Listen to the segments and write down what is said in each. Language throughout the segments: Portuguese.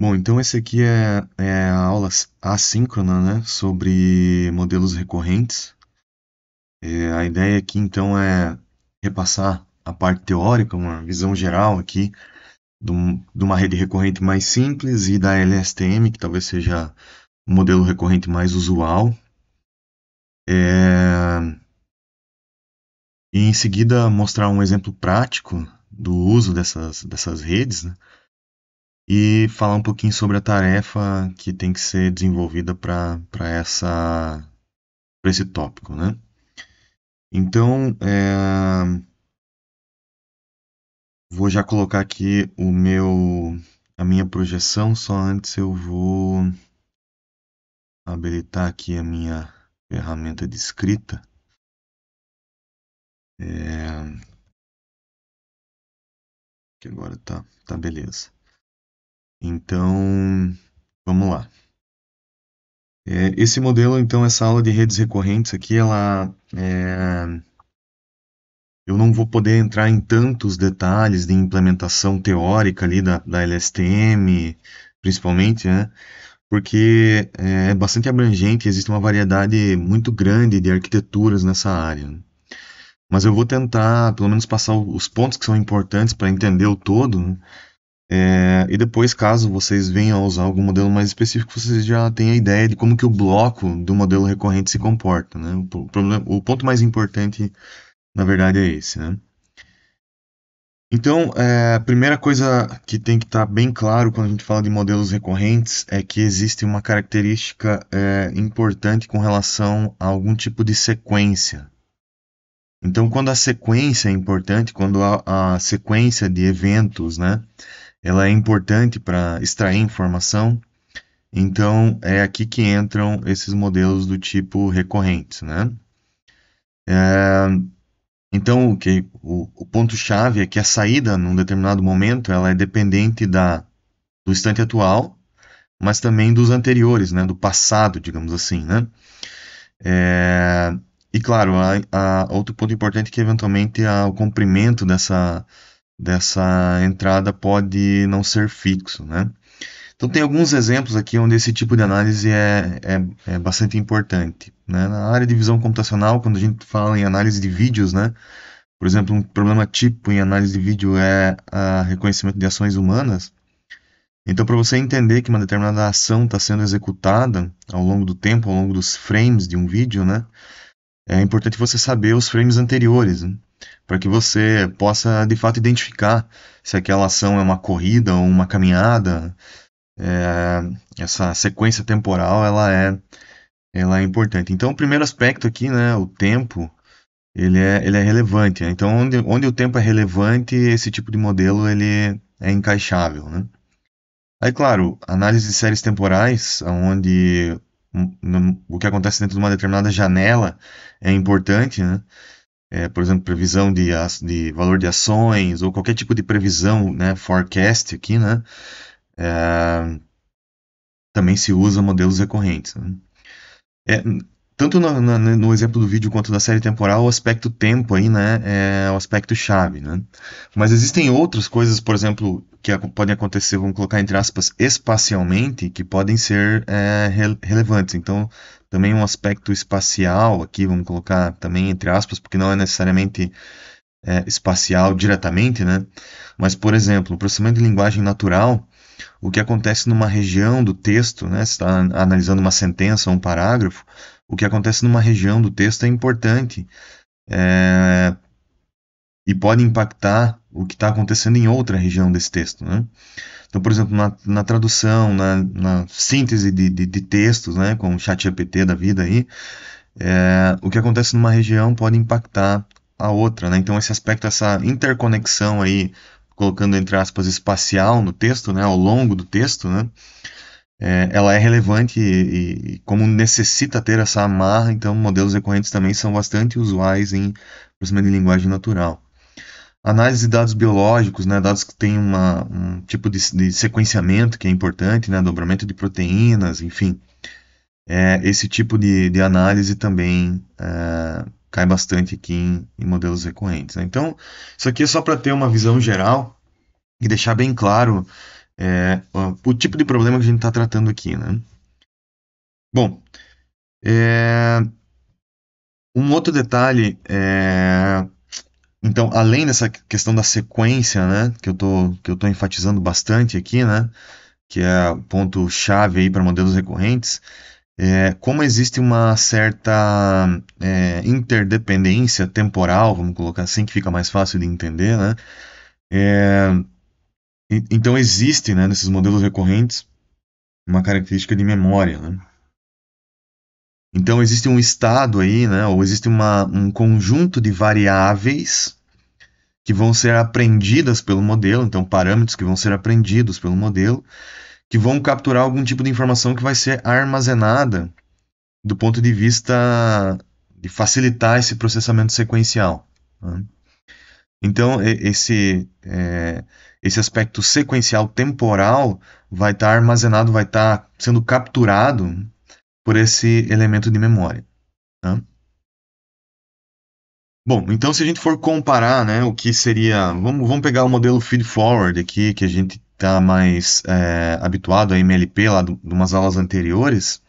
Bom, então esse aqui é, é a aula assíncrona, né, sobre modelos recorrentes. É, a ideia aqui, então, é repassar a parte teórica, uma visão geral aqui de, uma rede recorrente mais simples e da LSTM, que talvez seja o modelo recorrente mais usual. É... E em seguida mostrar um exemplo prático do uso dessas, dessas redes, né? e falar um pouquinho sobre a tarefa que tem que ser desenvolvida para essa para esse tópico, né? Então, é... vou já colocar aqui o meu a minha projeção, só antes eu vou habilitar aqui a minha ferramenta de escrita. É... Que agora tá, tá beleza. Então, vamos lá. É, esse modelo, então, essa aula de redes recorrentes aqui, ela é, eu não vou poder entrar em tantos detalhes de implementação teórica ali da, da LSTM, principalmente, né? Porque é, é bastante abrangente, existe uma variedade muito grande de arquiteturas nessa área. Mas eu vou tentar, pelo menos, passar os pontos que são importantes para entender o todo, né? É, e depois, caso vocês venham a usar algum modelo mais específico, vocês já têm a ideia de como que o bloco do modelo recorrente se comporta. Né? O, problema, o ponto mais importante, na verdade, é esse. Né? Então, é, a primeira coisa que tem que estar tá bem claro quando a gente fala de modelos recorrentes é que existe uma característica é, importante com relação a algum tipo de sequência. Então, quando a sequência é importante, quando a, a sequência de eventos, né, ela é importante para extrair informação. Então é aqui que entram esses modelos do tipo recorrentes, né? É, então o que o, o ponto chave é que a saída num determinado momento ela é dependente da do instante atual, mas também dos anteriores, né? Do passado, digamos assim, né? É, e claro, há, há, outro ponto importante é que eventualmente há o comprimento dessa dessa entrada pode não ser fixo, né? Então tem alguns exemplos aqui onde esse tipo de análise é, é, é bastante importante. Né? Na área de visão computacional, quando a gente fala em análise de vídeos, né? por exemplo, um problema tipo em análise de vídeo é a reconhecimento de ações humanas. Então, para você entender que uma determinada ação está sendo executada ao longo do tempo, ao longo dos frames de um vídeo, né? É importante você saber os frames anteriores. Né? para que você possa de fato identificar se aquela ação é uma corrida ou uma caminhada. É, essa sequência temporal ela é, ela é importante. Então, o primeiro aspecto aqui, né, o tempo, ele é, ele é relevante. Né? Então, onde, onde o tempo é relevante, esse tipo de modelo ele é encaixável. Né? Aí, claro, análise de séries temporais, onde o que acontece dentro de uma determinada janela é importante, né? é, por exemplo, previsão de, de valor de ações ou qualquer tipo de previsão, né, forecast aqui, né, é, também se usa modelos recorrentes. Né? É, tanto no, no, né, no, exemplo do vídeo quanto da série temporal, o aspecto tempo aí, né, é o aspecto chave, né? Mas existem outras coisas, por exemplo, que podem acontecer, vamos colocar entre aspas, espacialmente, que podem ser é, relevantes. Então, também um aspecto espacial aqui, vamos colocar também entre aspas, porque não é necessariamente é, espacial diretamente, né? Mas, por exemplo, o processamento de linguagem natural, o que acontece numa região do texto, né? Você está analisando uma sentença, um parágrafo, o que acontece numa região do texto é importante é, e pode impactar o que está acontecendo em outra região desse texto. Né? Então, por exemplo, na, na tradução, na, na, síntese de, de, de textos, né, com o chat GPT da vida aí, é, o que acontece numa região pode impactar a outra. Né? Então, esse aspecto, essa interconexão aí, colocando entre aspas espacial no texto, né, ao longo do texto, né, é, ela é relevante e, e, como necessita ter essa amarra, então modelos recorrentes também são bastante usuais em processamento de linguagem natural. Análise de dados biológicos, né, dados que têm uma, um tipo de, de, sequenciamento que é importante, né, dobramento de proteínas, enfim. É, esse tipo de, de análise também é, cai bastante aqui em, em modelos recorrentes. Né? Então, isso aqui é só para ter uma visão geral e deixar bem claro é, o tipo de problema que a gente está tratando aqui, né? Bom, é, um outro detalhe, é, então, além dessa questão da sequência, né, que eu tô, que eu tô enfatizando bastante aqui, né, que é o ponto chave aí para modelos recorrentes, é, como existe uma certa é, interdependência temporal, vamos colocar assim, que fica mais fácil de entender, né? É, então existe, né, nesses modelos recorrentes, uma característica de memória, né? Então existe um estado aí, né, ou existe uma, um conjunto de variáveis que vão ser aprendidas pelo modelo, então parâmetros que vão ser aprendidos pelo modelo, que vão capturar algum tipo de informação que vai ser armazenada do ponto de vista de facilitar esse processamento sequencial. Né? Então, esse, é, esse aspecto sequencial temporal vai estar tá armazenado, vai estar tá sendo capturado por esse elemento de memória. Tá? Bom, então se a gente for comparar né, o que seria. Vamos, vamos pegar o modelo feed-forward aqui, que a gente está mais é, habituado a MLP lá do, de umas aulas anteriores.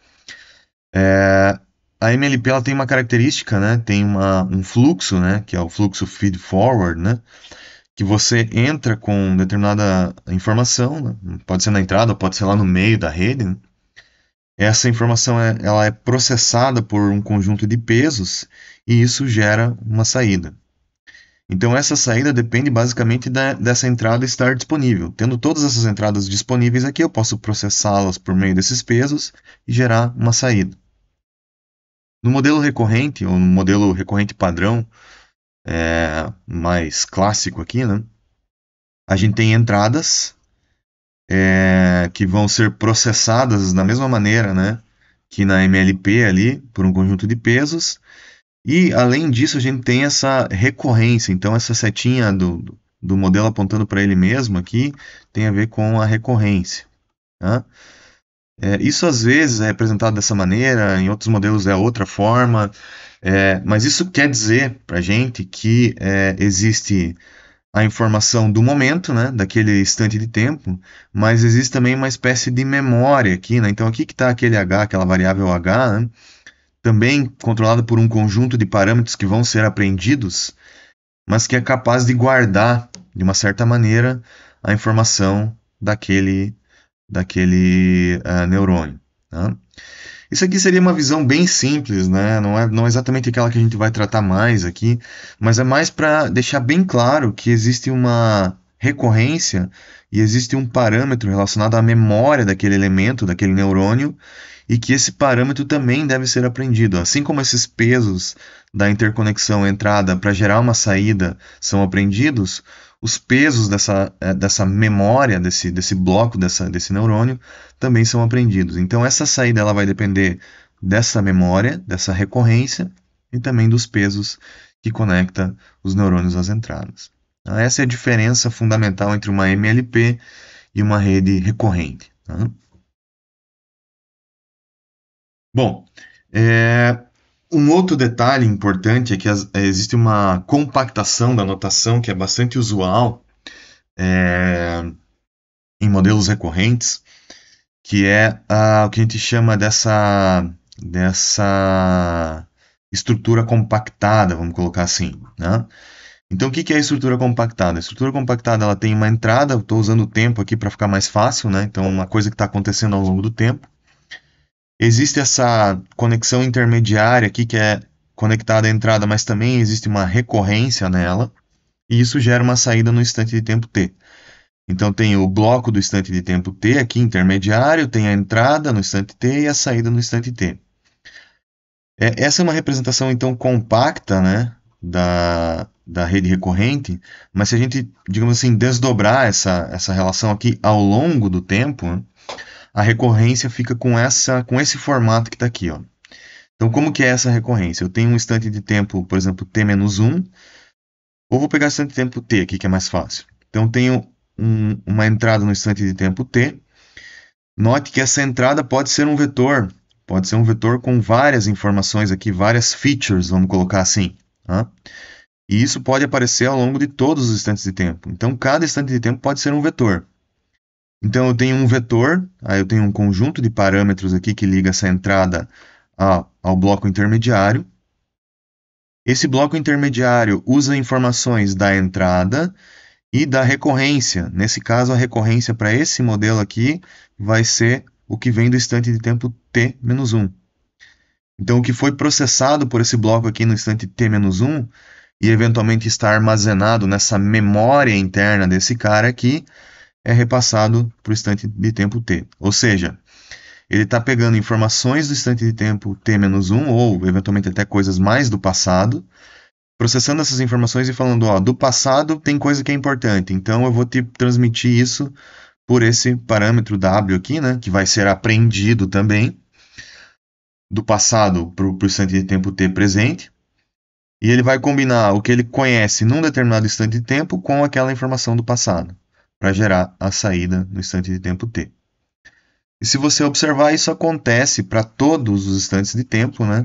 É, a MLP ela tem uma característica, né, tem uma, um fluxo, né, que é o fluxo feed-forward, né, que você entra com determinada informação, né? pode ser na entrada, pode ser lá no meio da rede. Né? Essa informação é, ela é processada por um conjunto de pesos e isso gera uma saída. Então essa saída depende basicamente da, dessa entrada estar disponível. Tendo todas essas entradas disponíveis aqui, eu posso processá-las por meio desses pesos e gerar uma saída. No modelo recorrente, ou no modelo recorrente padrão, é, mais clássico aqui, né? A gente tem entradas é, que vão ser processadas da mesma maneira, né? Que na MLP ali, por um conjunto de pesos. E além disso, a gente tem essa recorrência. Então, essa setinha do, do modelo apontando para ele mesmo aqui tem a ver com a recorrência. Tá? É, isso às vezes é representado dessa maneira, em outros modelos é outra forma. É, mas isso quer dizer para gente que é, existe a informação do momento, né, daquele instante de tempo, mas existe também uma espécie de memória aqui, né? Então aqui que está aquele h, aquela variável h, né? também controlada por um conjunto de parâmetros que vão ser aprendidos, mas que é capaz de guardar de uma certa maneira a informação daquele daquele uh, neurônio. né? Isso aqui seria uma visão bem simples, né? Não é, não é exatamente aquela que a gente vai tratar mais aqui, mas é mais para deixar bem claro que existe uma recorrência e existe um parâmetro relacionado à memória daquele elemento, daquele neurônio, e que esse parâmetro também deve ser aprendido. Assim como esses pesos da interconexão entrada para gerar uma saída são aprendidos, os pesos dessa, é, dessa memória, desse, desse bloco, dessa, desse neurônio, também são aprendidos. Então, essa saída ela vai depender dessa memória, dessa recorrência e também dos pesos que conecta os neurônios às entradas. Então, essa é a diferença fundamental entre uma MLP e uma rede recorrente. Tá? Bom, é, um outro detalhe importante é que as, é, existe uma compactação da notação que é bastante usual é, em modelos recorrentes, que é o que a gente chama dessa, dessa estrutura compactada, vamos colocar assim. Né? Então, o que é a estrutura compactada? A estrutura compactada ela tem uma entrada, estou usando o tempo aqui para ficar mais fácil, né? então uma coisa que está acontecendo ao longo do tempo. Existe essa conexão intermediária aqui que é conectada à entrada, mas também existe uma recorrência nela, e isso gera uma saída no instante de tempo t. Então tem o bloco do instante de tempo t aqui intermediário, tem a entrada no instante t e a saída no instante t. É, essa é uma representação então compacta, né, da, da rede recorrente, mas se a gente, digamos assim, desdobrar essa, essa relação aqui ao longo do tempo, né, a recorrência fica com essa com esse formato que está aqui. Ó. Então, como que é essa recorrência? Eu tenho um instante de tempo, por exemplo, t-1, ou vou pegar o instante de tempo t aqui, que é mais fácil. Então, tenho um, uma entrada no instante de tempo t. Note que essa entrada pode ser um vetor, pode ser um vetor com várias informações aqui, várias features, vamos colocar assim. Tá? E isso pode aparecer ao longo de todos os instantes de tempo. Então, cada instante de tempo pode ser um vetor. Então eu tenho um vetor, aí eu tenho um conjunto de parâmetros aqui que liga essa entrada a, ao bloco intermediário. Esse bloco intermediário usa informações da entrada e da recorrência. Nesse caso, a recorrência para esse modelo aqui vai ser o que vem do instante de tempo t-1. Então, o que foi processado por esse bloco aqui no instante t-1 e eventualmente está armazenado nessa memória interna desse cara aqui, é repassado para o instante de tempo t. Ou seja, ele está pegando informações do instante de tempo t-1 ou eventualmente até coisas mais do passado, processando essas informações e falando, ó, do passado tem coisa que é importante, então eu vou te transmitir isso por esse parâmetro w aqui, né, que vai ser aprendido também do passado para o instante de tempo t presente. E ele vai combinar o que ele conhece num determinado instante de tempo com aquela informação do passado para gerar a saída no instante de tempo t. E se você observar, isso acontece para todos os instantes de tempo, né?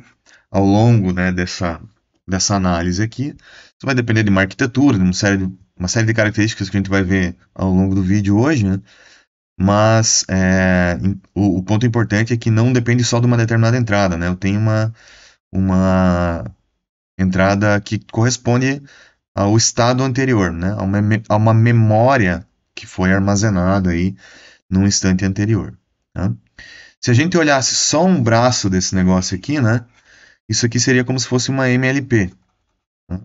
Ao longo né, dessa, dessa análise aqui. Isso vai depender de uma arquitetura, de uma série de, uma série de características que a gente vai ver ao longo do vídeo hoje, né? Mas é, o, o, ponto importante é que não depende só de uma determinada entrada, né? Eu tenho uma, uma entrada que corresponde ao estado anterior, né? A uma, a uma memória que foi armazenado aí num instante anterior. Né? Se a gente olhasse só um braço desse negócio aqui, né? Isso aqui seria como se fosse uma MLP. Né?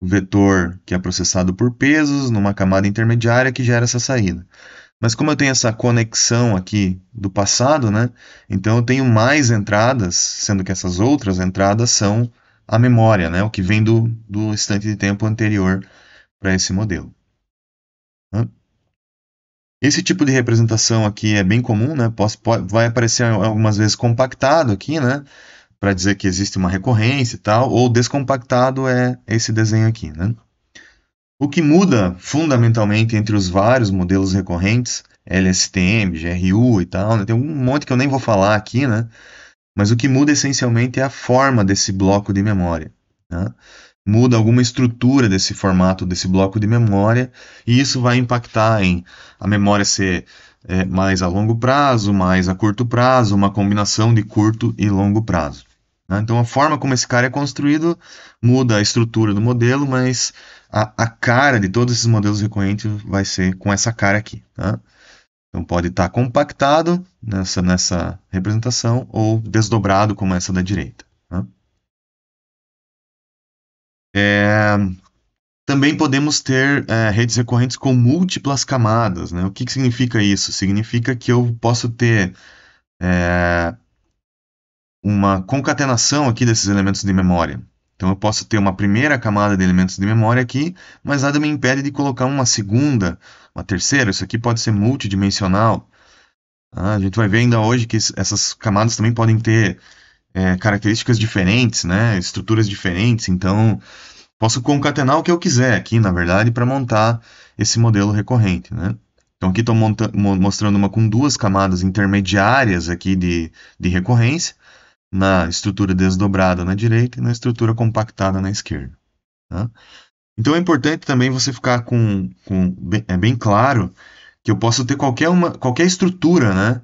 O vetor que é processado por pesos numa camada intermediária que gera essa saída. Mas como eu tenho essa conexão aqui do passado, né? Então eu tenho mais entradas, sendo que essas outras entradas são a memória, né? O que vem do, do instante de tempo anterior para esse modelo. Esse tipo de representação aqui é bem comum, né? Pode, pode, vai aparecer algumas vezes compactado aqui, né? Para dizer que existe uma recorrência e tal, ou descompactado é esse desenho aqui, né? O que muda fundamentalmente entre os vários modelos recorrentes, LSTM, GRU e tal, né? tem um monte que eu nem vou falar aqui, né? Mas o que muda essencialmente é a forma desse bloco de memória. Né? muda alguma estrutura desse formato, desse bloco de memória, e isso vai impactar em a memória ser é, mais a longo prazo, mais a curto prazo, uma combinação de curto e longo prazo. Né? Então, a forma como esse cara é construído muda a estrutura do modelo, mas a, a cara de todos esses modelos recorrentes vai ser com essa cara aqui. Tá? Então, pode estar tá compactado nessa, nessa representação ou desdobrado, como essa da direita. Tá? É, também podemos ter é, redes recorrentes com múltiplas camadas. Né? O que, que, significa isso? Significa que eu posso ter é, uma concatenação aqui desses elementos de memória. Então eu posso ter uma primeira camada de elementos de memória aqui, mas nada me impede de colocar uma segunda, uma terceira. Isso aqui pode ser multidimensional. Ah, a gente vai ver ainda hoje que essas camadas também podem ter é, características diferentes, né? Estruturas diferentes. Então, posso concatenar o que eu quiser aqui, na verdade, para montar esse modelo recorrente, né? Então aqui estou mostrando uma com duas camadas intermediárias aqui de, de recorrência, na estrutura desdobrada na direita e na estrutura compactada na esquerda. Tá? Então é importante também você ficar com, com bem, é bem claro que eu posso ter qualquer, uma, qualquer estrutura né,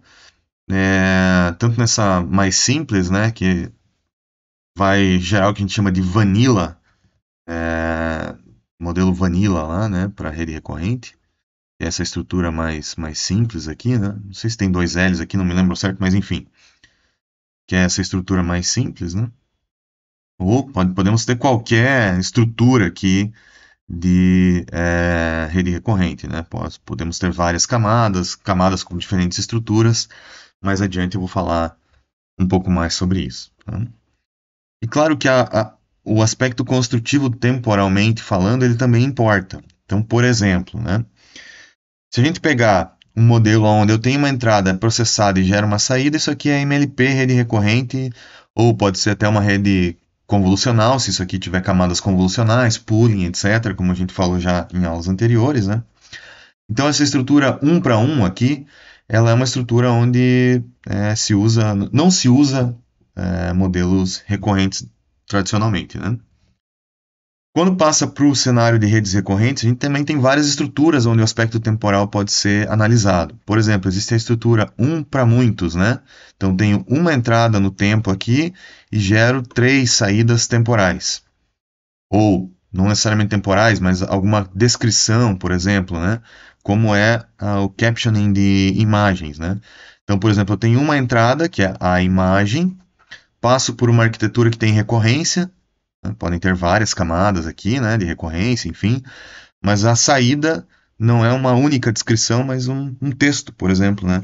é, tanto nessa mais simples, né, que vai gerar é o que a gente chama de vanilla, é, modelo vanilla lá, né, para rede recorrente. É essa estrutura mais, mais simples aqui, né, não sei se tem dois L's aqui, não me lembro certo, mas enfim. Que é essa estrutura mais simples, né. Ou pode, podemos ter qualquer estrutura aqui de é, rede recorrente, né? Podemos ter várias camadas, camadas com diferentes estruturas, mais adiante eu vou falar um pouco mais sobre isso. Tá? E claro que a, a, o aspecto construtivo temporalmente falando, ele também importa. Então, por exemplo, né, se a gente pegar um modelo onde eu tenho uma entrada processada e gera uma saída, isso aqui é MLP, rede recorrente, ou pode ser até uma rede convolucional, se isso aqui tiver camadas convolucionais, pooling, etc., como a gente falou já em aulas anteriores. Né? Então, essa estrutura 1 para 1 aqui, ela é uma estrutura onde é, se usa, não se usa é, modelos recorrentes tradicionalmente, né? Quando passa para o cenário de redes recorrentes, a gente também tem várias estruturas onde o aspecto temporal pode ser analisado. Por exemplo, existe a estrutura um para muitos, né? Então tenho uma entrada no tempo aqui e gero três saídas temporais. Ou não necessariamente temporais, mas alguma descrição, por exemplo, né? como é uh, o captioning de imagens, né? Então, por exemplo, eu tenho uma entrada, que é a imagem, passo por uma arquitetura que tem recorrência, né? podem ter várias camadas aqui, né, de recorrência, enfim, mas a saída não é uma única descrição, mas um, um texto, por exemplo, né?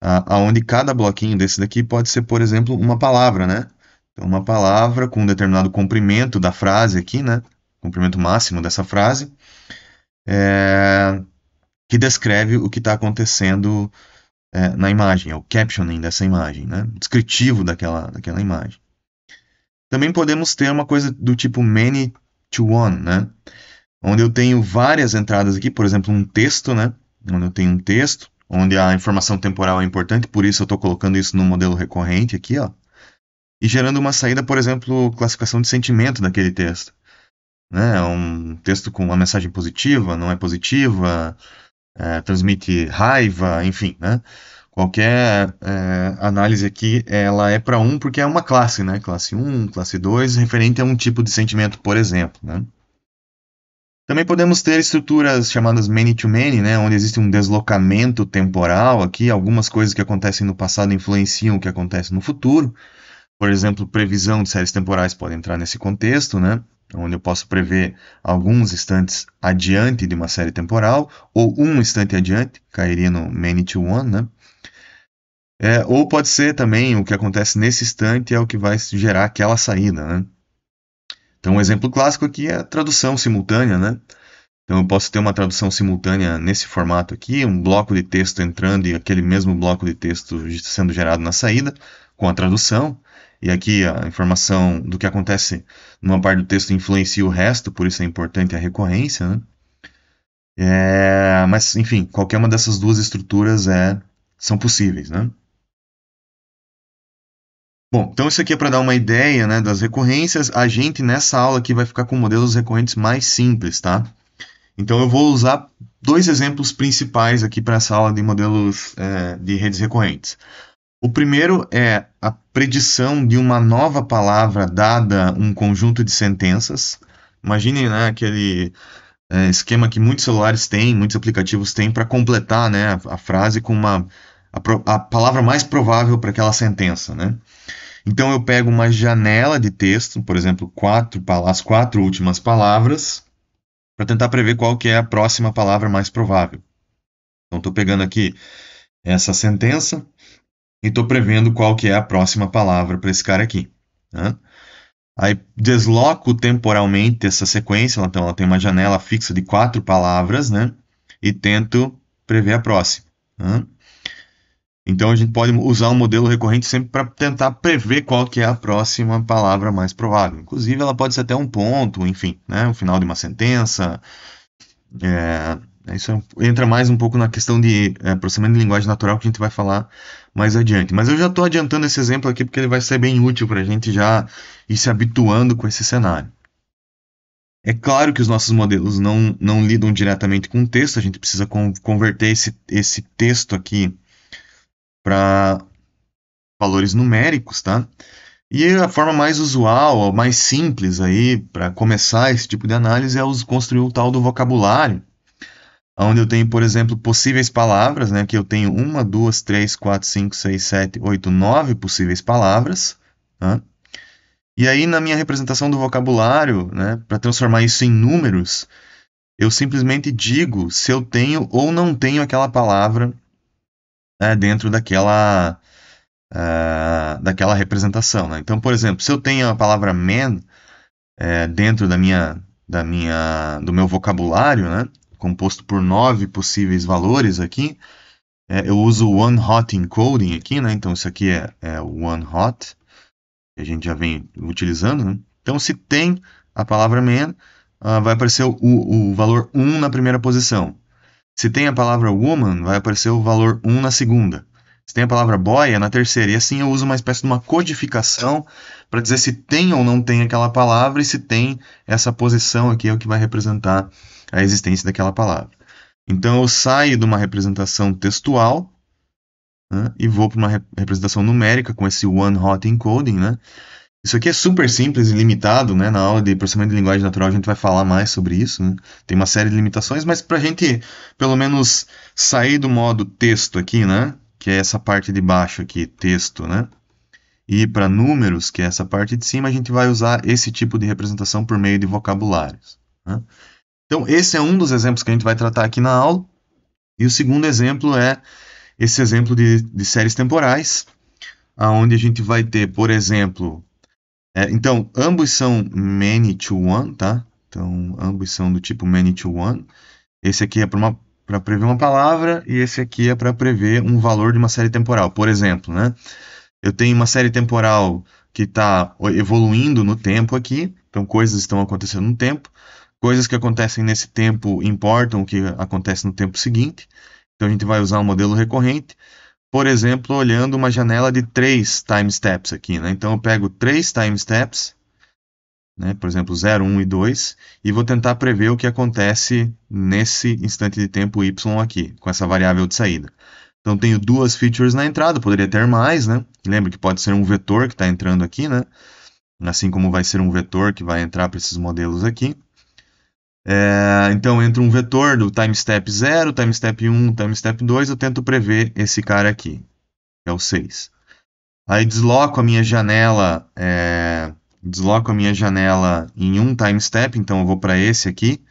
aonde cada bloquinho desse daqui pode ser, por exemplo, uma palavra, né? Então, uma palavra com um determinado comprimento da frase aqui, né? Comprimento máximo dessa frase. É que descreve o que está acontecendo é, na imagem, é o captioning dessa imagem, né? descritivo daquela, daquela imagem. Também podemos ter uma coisa do tipo many to one, né? onde eu tenho várias entradas aqui, por exemplo, um texto, né? onde eu tenho um texto, onde a informação temporal é importante, por isso eu estou colocando isso no modelo recorrente aqui, ó, e gerando uma saída, por exemplo, classificação de sentimento daquele texto. Né? Um texto com uma mensagem positiva, não é positiva, é, transmite raiva, enfim, né? Qualquer é, análise aqui, ela é para um porque é uma classe, né? Classe 1, classe 2, referente a um tipo de sentimento, por exemplo, né? Também podemos ter estruturas chamadas many-to-many, -many, né, onde existe um deslocamento temporal aqui, algumas coisas que acontecem no passado influenciam o que acontece no futuro. Por exemplo, previsão de séries temporais pode entrar nesse contexto, né? onde eu posso prever alguns instantes adiante de uma série temporal, ou um instante adiante, cairia no many to one, né? É, ou pode ser também o que acontece nesse instante é o que vai gerar aquela saída, né? Então, um exemplo clássico aqui é a tradução simultânea, né? Então, eu posso ter uma tradução simultânea nesse formato aqui, um bloco de texto entrando e aquele mesmo bloco de texto sendo gerado na saída, com a tradução e aqui a informação do que acontece numa parte do texto influencia o resto, por isso é importante a recorrência. Né? É, mas, enfim, qualquer uma dessas duas estruturas é, são possíveis. Né? Bom, então isso aqui é para dar uma ideia né, das recorrências. A gente, nessa aula aqui, vai ficar com modelos recorrentes mais simples, tá? Então eu vou usar dois exemplos principais aqui para essa aula de modelos é, de redes recorrentes. O primeiro é a predição de uma nova palavra dada um conjunto de sentenças. Imagine né, aquele é, esquema que muitos celulares têm, muitos aplicativos têm para completar né, a frase com uma, a, a palavra mais provável para aquela sentença. Né? Então eu pego uma janela de texto, por exemplo, quatro, as quatro últimas palavras, para tentar prever qual que é a próxima palavra mais provável. Então estou pegando aqui essa sentença, e estou prevendo qual que é a próxima palavra para esse cara aqui. Né? Aí desloco temporalmente essa sequência, então ela tem uma janela fixa de quatro palavras, né? E tento prever a próxima. Né? Então a gente pode usar um modelo recorrente sempre para tentar prever qual que é a próxima palavra mais provável. Inclusive ela pode ser até um ponto, enfim, né? O final de uma sentença. É, isso é entra mais um pouco na questão de é, processamento de linguagem natural que a gente vai falar mais adiante. Mas eu já estou adiantando esse exemplo aqui porque ele vai ser bem útil para a gente já ir se habituando com esse cenário. É claro que os nossos modelos não, não lidam diretamente com o texto, a gente precisa converter esse, esse texto aqui para valores numéricos, tá? E a forma mais usual, mais simples aí para começar esse tipo de análise é os construir o tal do vocabulário, onde eu tenho, por exemplo, possíveis palavras, né? Que eu tenho uma, duas, três, quatro, cinco, seis, sete, oito, nove possíveis palavras. Tá? E aí, na minha representação do vocabulário, né, para transformar isso em números, eu simplesmente digo se eu tenho ou não tenho aquela palavra né, dentro daquela, uh, daquela representação. Né? Então, por exemplo, se eu tenho a palavra man é, dentro da minha, da minha, do meu vocabulário, né, composto por nove possíveis valores aqui. É, eu uso o one hot encoding aqui, né? Então isso aqui é, é one hot, que a gente já vem utilizando. Né? Então se tem a palavra man, uh, vai aparecer o, o, valor 1 na primeira posição. Se tem a palavra woman, vai aparecer o valor 1 na segunda. Se tem a palavra boy, é na terceira. E assim eu uso uma espécie de uma codificação para dizer se tem ou não tem aquela palavra e se tem essa posição aqui é o que vai representar a existência daquela palavra. Então eu saio de uma representação textual né, e vou para uma rep representação numérica com esse one hot encoding, né? Isso aqui é super simples e limitado, né? Na aula de processamento de linguagem natural a gente vai falar mais sobre isso, né? Tem uma série de limitações, mas para a gente pelo menos sair do modo texto aqui, né? Que é essa parte de baixo aqui, texto, né? E para números, que é essa parte de cima, a gente vai usar esse tipo de representação por meio de vocabulários. Né? Então, esse é um dos exemplos que a gente vai tratar aqui na aula. E o segundo exemplo é esse exemplo de, de séries temporais, onde a gente vai ter, por exemplo, é, então, ambos são many to one, tá? Então, ambos são do tipo many to one. Esse aqui é para prever uma palavra e esse aqui é para prever um valor de uma série temporal. Por exemplo, né? Eu tenho uma série temporal que está evoluindo no tempo aqui, então coisas estão acontecendo no tempo coisas que acontecem nesse tempo importam o que acontece no tempo seguinte. Então a gente vai usar um modelo recorrente, por exemplo, olhando uma janela de três time steps aqui. Né? Então eu pego três time steps, né? por exemplo, 0, 1 um e 2, e vou tentar prever o que acontece nesse instante de tempo y aqui, com essa variável de saída. Então tenho duas features na entrada, poderia ter mais, né? Lembra que pode ser um vetor que está entrando aqui, né? Assim como vai ser um vetor que vai entrar para esses modelos aqui. É, então entra um vetor do time step 0, time step 1, time step 2, eu tento prever esse cara aqui, que é o 6. Aí desloco a minha janela, é, desloco a minha janela em um time step, então eu vou para esse aqui.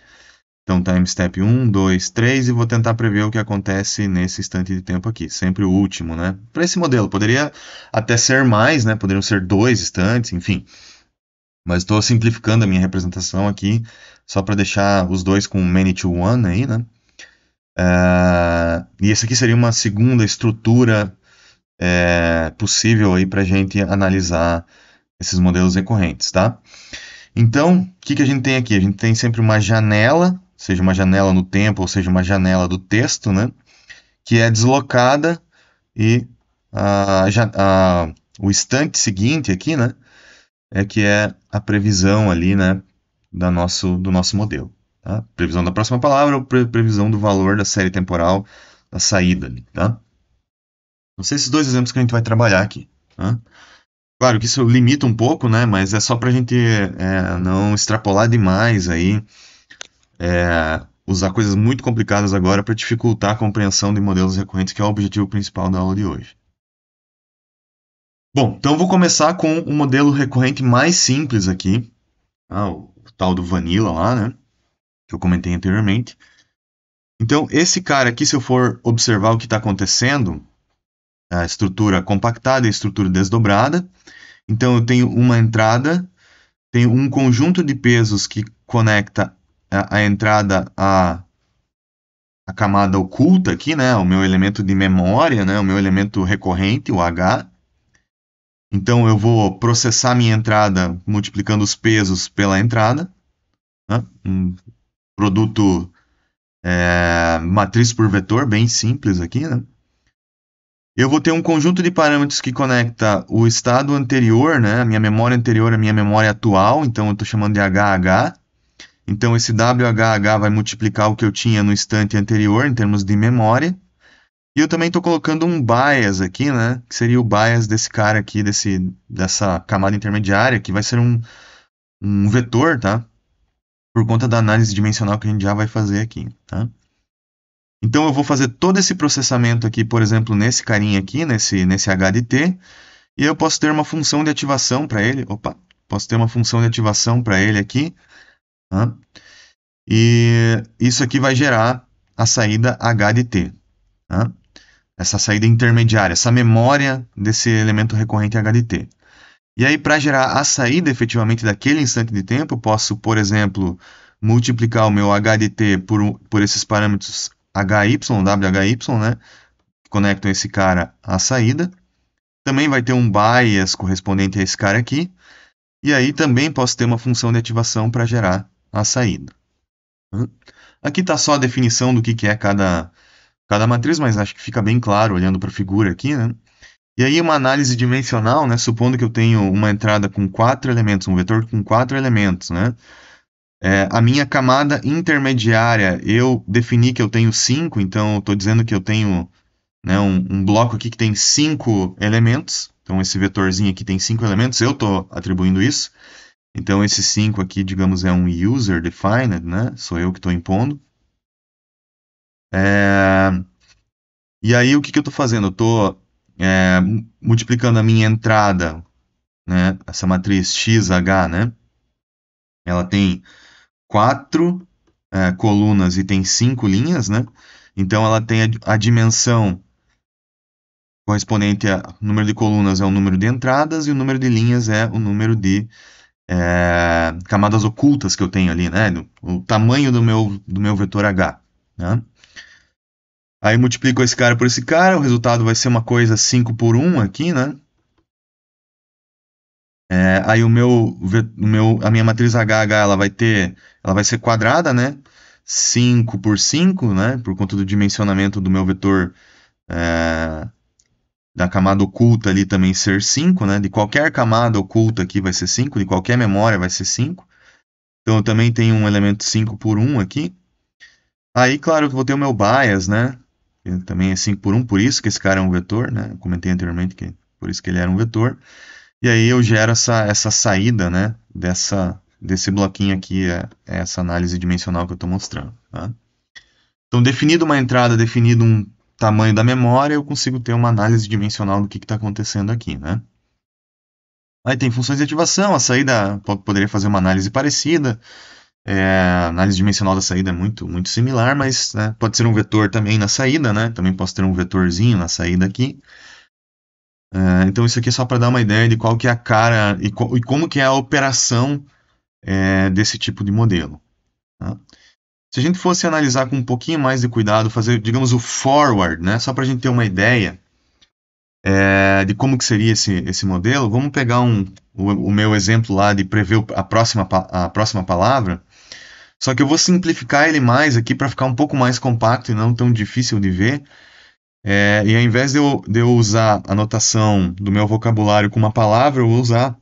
Então time step 1, 2, 3 e vou tentar prever o que acontece nesse instante de tempo aqui, sempre o último, né? Para esse modelo poderia até ser mais, né? Poderiam ser dois instantes, enfim. Mas estou simplificando a minha representação aqui só para deixar os dois com many to one aí, né? Uh, e esse aqui seria uma segunda estrutura é, possível aí para a gente analisar esses modelos recorrentes, tá? Então, o que, que a gente tem aqui? A gente tem sempre uma janela, seja uma janela no tempo, ou seja, uma janela do texto, né? Que é deslocada e a, a, o instante seguinte aqui, né? É que é a previsão ali, né? da nosso, do nosso modelo. Tá? Previsão da próxima palavra ou pre previsão do valor da série temporal da saída. Tá? Não sei esses dois exemplos que a gente vai trabalhar aqui. Tá? Claro que isso limita um pouco, né? mas é só para a gente é, não extrapolar demais aí. É, usar coisas muito complicadas agora para dificultar a compreensão de modelos recorrentes, que é o objetivo principal da aula de hoje. Bom, então vou começar com o um modelo recorrente mais simples aqui, ah, o tal do Vanilla lá, né? Que eu comentei anteriormente. Então, esse cara aqui, se eu for observar o que está acontecendo, a estrutura compactada e a estrutura desdobrada. Então, eu tenho uma entrada, tenho um conjunto de pesos que conecta a, a entrada à, à camada oculta aqui, né? O meu elemento de memória, né? O meu elemento recorrente, o H. Então eu vou processar minha entrada multiplicando os pesos pela entrada. Né? Um produto é, matriz por vetor, bem simples aqui. Né? Eu vou ter um conjunto de parâmetros que conecta o estado anterior, né? a minha memória anterior a minha memória atual. Então eu estou chamando de HH. Então esse WHH vai multiplicar o que eu tinha no instante anterior em termos de memória. E eu também estou colocando um bias aqui, né? Que seria o bias desse cara aqui, desse, dessa camada intermediária, que vai ser um, um vetor, tá? Por conta da análise dimensional que a gente já vai fazer aqui, tá? Então eu vou fazer todo esse processamento aqui, por exemplo, nesse carinha aqui, nesse, nesse HDT, e eu posso ter uma função de ativação para ele, opa, posso ter uma função de ativação para ele aqui, tá? E isso aqui vai gerar a saída HDT, tá? essa saída intermediária, essa memória desse elemento recorrente HDT. E aí, para gerar a saída efetivamente daquele instante de tempo, eu posso, por exemplo, multiplicar o meu HDT por, por esses parâmetros HY, WHY, né? Que conectam esse cara à saída. Também vai ter um bias correspondente a esse cara aqui. E aí também posso ter uma função de ativação para gerar a saída. Hum. Aqui está só a definição do que, que é cada cada matriz, mas acho que fica bem claro olhando para a figura aqui, né? E aí uma análise dimensional, né? Supondo que eu tenho uma entrada com quatro elementos, um vetor com quatro elementos, né? É, a minha camada intermediária, eu defini que eu tenho cinco, então estou dizendo que eu tenho né, um, um, bloco aqui que tem cinco elementos. Então esse vetorzinho aqui tem cinco elementos, eu estou atribuindo isso. Então esse cinco aqui, digamos, é um user defined, né? Sou eu que estou impondo. É... E aí o que, que eu estou fazendo? Eu estou é, multiplicando a minha entrada, né? essa matriz XH, né? ela tem quatro é, colunas e tem cinco linhas, né? então ela tem a, a dimensão correspondente ao número de colunas é o número de entradas e o número de linhas é o número de é, camadas ocultas que eu tenho ali, né? O tamanho do meu, do meu vetor H. Né? Aí multiplico esse cara por esse cara, o resultado vai ser uma coisa 5 por 1 aqui, né? É, aí o meu, o meu, a minha matriz HH ela vai ter, ela vai ser quadrada, né? 5 por 5, né? Por conta do dimensionamento do meu vetor é, da camada oculta ali também ser 5, né? De qualquer camada oculta aqui vai ser 5, de qualquer memória vai ser 5. Então eu também tenho um elemento 5 por 1 aqui. Aí, claro, eu vou ter o meu bias, né? também é assim, 5 por 1, um, por isso que esse cara é um vetor, né? Eu comentei anteriormente que por isso que ele era um vetor. E aí eu gero essa, essa saída, né? Dessa, desse bloquinho aqui, é, é essa análise dimensional que eu estou mostrando. Tá? Então, definido uma entrada, definido um tamanho da memória, eu consigo ter uma análise dimensional do que está acontecendo aqui, né? Aí tem funções de ativação, a saída poderia fazer uma análise parecida, é, a análise dimensional da saída é muito, muito similar, mas né, pode ser um vetor também na saída, né? Também posso ter um vetorzinho na saída aqui. É, então isso aqui é só para dar uma ideia de qual que é a cara e, co e como que é a operação é, desse tipo de modelo. Tá? Se a gente fosse analisar com um pouquinho mais de cuidado, fazer, digamos, o forward, né? Só para a gente ter uma ideia é, de como que seria esse, esse modelo, vamos pegar um, o, o meu exemplo lá de prever a próxima, a próxima palavra só que eu vou simplificar ele mais aqui para ficar um pouco mais compacto e não tão difícil de ver. É, e ao invés de eu, de eu usar a notação do meu vocabulário com uma palavra, eu vou usar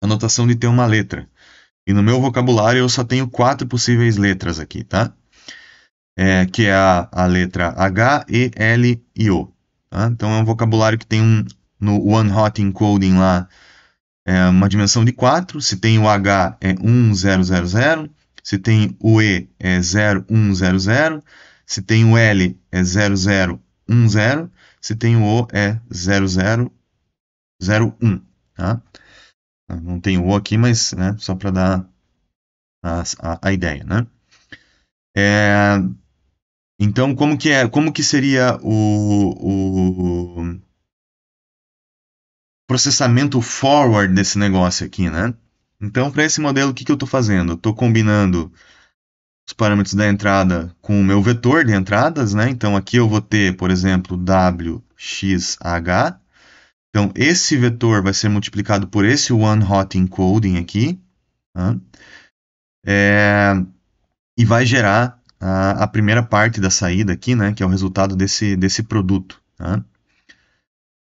a notação de ter uma letra. E no meu vocabulário eu só tenho quatro possíveis letras aqui, tá? É, que é a, a letra H, E, L e O. Tá? Então é um vocabulário que tem um, no One Hot Encoding lá é uma dimensão de 4. Se tem o H é 1000, se tem o E é 0100, se tem o L é 0010, se tem o O é 0001, tá? Não tem o aqui, mas né, só para dar a, a, a, ideia, né? É, então, como que, é, como que seria o, o processamento forward desse negócio aqui, né? Então, para esse modelo, o que, que eu estou fazendo? Estou combinando os parâmetros da entrada com o meu vetor de entradas, né? Então, aqui eu vou ter, por exemplo, WXH. Então, esse vetor vai ser multiplicado por esse one hot encoding aqui. Tá? É... e vai gerar a, a, primeira parte da saída aqui, né? Que é o resultado desse, desse produto. Tá?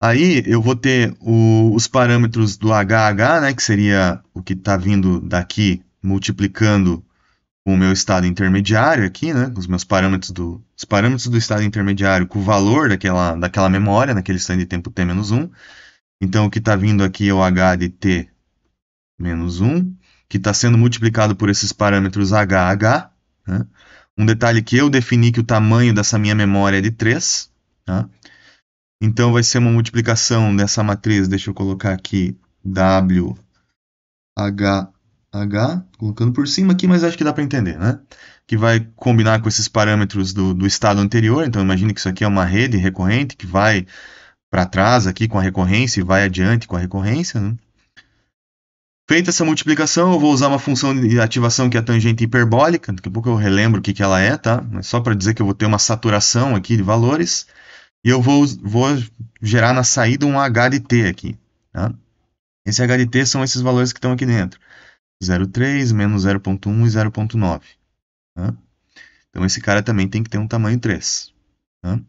Aí eu vou ter o, os parâmetros do HH, né, que seria o que está vindo daqui multiplicando o meu estado intermediário aqui, né, os meus parâmetros do, os parâmetros do estado intermediário com o valor daquela, daquela memória, naquele estado de tempo t menos 1. Então, o que está vindo aqui é o h de t menos 1, que está sendo multiplicado por esses parâmetros hh. Né? Um detalhe que eu defini que o tamanho dessa minha memória é de 3. Tá? Então vai ser uma multiplicação dessa matriz, deixa eu colocar aqui W H H, colocando por cima aqui, mas acho que dá para entender, né? Que vai combinar com esses parâmetros do, do estado anterior. Então, imagine que isso aqui é uma rede recorrente que vai para trás aqui com a recorrência e vai adiante com a recorrência. Né? Feita essa multiplicação, eu vou usar uma função de ativação que é a tangente hiperbólica. Daqui a pouco eu relembro o que, que ela é, tá? Mas só para dizer que eu vou ter uma saturação aqui de valores. E eu vou, vou gerar na saída um HDT aqui. Tá? Esse HDT são esses valores que estão aqui dentro. 0,3, menos 0,1 e 0,9. Tá? Então esse cara também tem que ter um tamanho 3. Tá?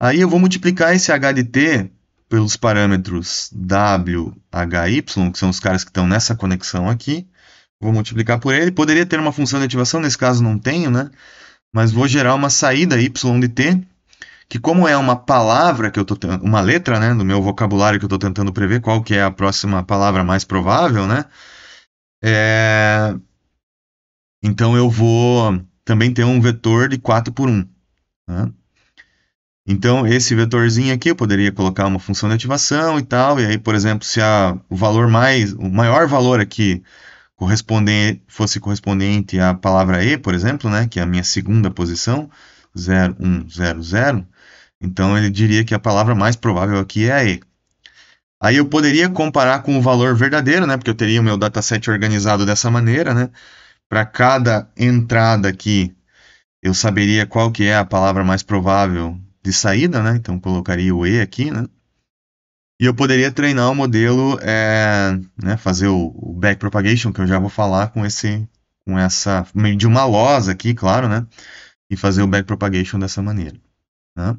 Aí eu vou multiplicar esse HDT pelos parâmetros W H y que são os caras que estão nessa conexão aqui. Vou multiplicar por ele. Poderia ter uma função de ativação, nesse caso não tenho, né? Mas vou gerar uma saída Y de T que como é uma palavra que eu tô uma letra, né, do meu vocabulário que eu estou tentando prever qual que é a próxima palavra mais provável, né? É... Então eu vou também ter um vetor de 4 por 1. Né? Então esse vetorzinho aqui eu poderia colocar uma função de ativação e tal, e aí, por exemplo, se a, o valor mais, o maior valor aqui correspondente, fosse correspondente à palavra E, por exemplo, né, que é a minha segunda posição, 0100, então ele diria que a palavra mais provável aqui é a E. Aí eu poderia comparar com o valor verdadeiro, né? Porque eu teria o meu dataset organizado dessa maneira, né? Para cada entrada aqui, eu saberia qual que é a palavra mais provável de saída, né? Então colocaria o E aqui, né? E eu poderia treinar o modelo, é, né? Fazer o, o backpropagation, que eu já vou falar com esse, com essa, de uma losa aqui, claro, né? E fazer o backpropagation dessa maneira, né?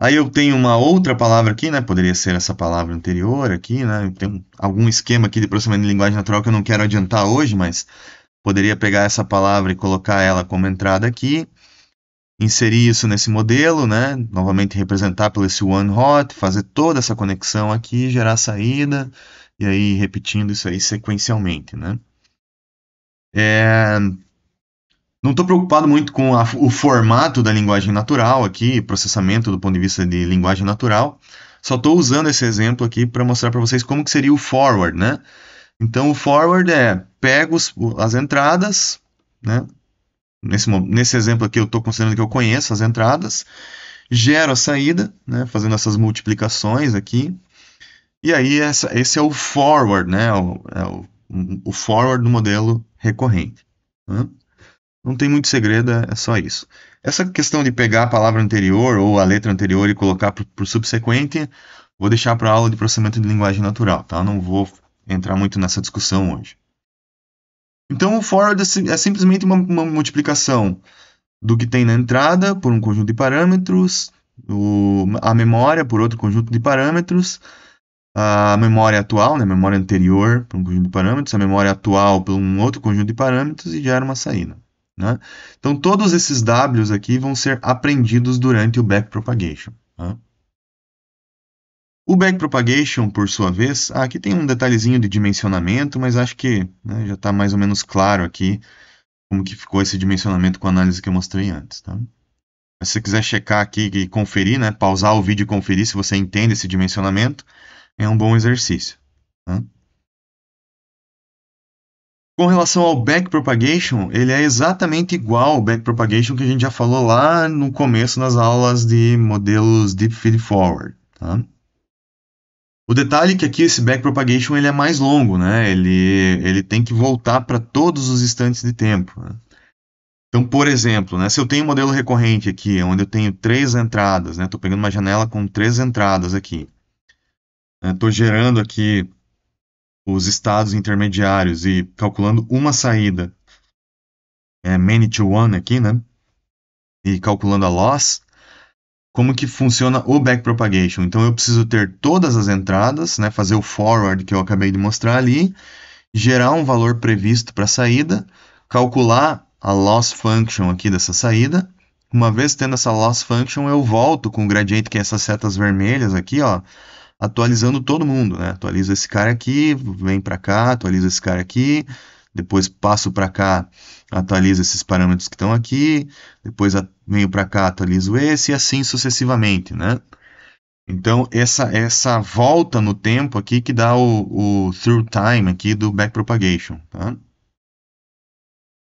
Aí eu tenho uma outra palavra aqui, né? Poderia ser essa palavra anterior aqui, né? Tem algum esquema aqui de processamento de linguagem natural que eu não quero adiantar hoje, mas poderia pegar essa palavra e colocar ela como entrada aqui, inserir isso nesse modelo, né? Novamente representar pelo esse one hot, fazer toda essa conexão aqui, gerar saída e aí repetindo isso aí sequencialmente, né? É... Não estou preocupado muito com a, o formato da linguagem natural aqui, processamento do ponto de vista de linguagem natural. Só estou usando esse exemplo aqui para mostrar para vocês como que seria o forward, né? Então, o forward é pego as entradas, né? Nesse, nesse exemplo aqui eu estou considerando que eu conheço as entradas, gero a saída, né? Fazendo essas multiplicações aqui. E aí, essa, esse é o forward, né? É o, é o, o forward do modelo recorrente. Né? Não tem muito segredo, é só isso. Essa questão de pegar a palavra anterior ou a letra anterior e colocar para o subsequente, vou deixar para aula de processamento de linguagem natural, tá? Não vou entrar muito nessa discussão hoje. Então, o forward é, é simplesmente uma, uma multiplicação do que tem na entrada por um conjunto de parâmetros, o, a memória por outro conjunto de parâmetros, a memória atual, né, a memória anterior por um conjunto de parâmetros, a memória atual por um outro conjunto de parâmetros e gera uma saída. Né? Então, todos esses Ws aqui vão ser aprendidos durante o backpropagation. Né? Tá? O backpropagation, por sua vez, ah, aqui tem um detalhezinho de dimensionamento, mas acho que né, já está mais ou menos claro aqui como que ficou esse dimensionamento com a análise que eu mostrei antes. Tá? Se você quiser checar aqui e conferir, né, pausar o vídeo e conferir se você entende esse dimensionamento, é um bom exercício. Tá? Com relação ao backpropagation, ele é exatamente igual ao backpropagation que a gente já falou lá no começo nas aulas de modelos deep feed forward. Tá? O detalhe é que aqui esse backpropagation ele é mais longo, né? Ele, ele tem que voltar para todos os instantes de tempo. Né? Então, por exemplo, né, se eu tenho um modelo recorrente aqui, onde eu tenho três entradas, estou né, pegando uma janela com três entradas aqui. Estou né, gerando aqui os estados intermediários e calculando uma saída, é, many to one aqui, né? E calculando a loss, como que funciona o backpropagation. Então eu preciso ter todas as entradas, né, fazer o forward que eu acabei de mostrar ali, gerar um valor previsto para a saída, calcular a loss function aqui dessa saída. Uma vez tendo essa loss function, eu volto com o gradiente que é essas setas vermelhas aqui, ó, atualizando todo mundo, né? Atualizo esse cara aqui, vem para cá, atualizo esse cara aqui, depois passo para cá, atualizo esses parâmetros que estão aqui, depois venho para cá, atualizo esse e assim sucessivamente, né? Então, essa, essa volta no tempo aqui que dá o, o through time aqui do backpropagation, tá?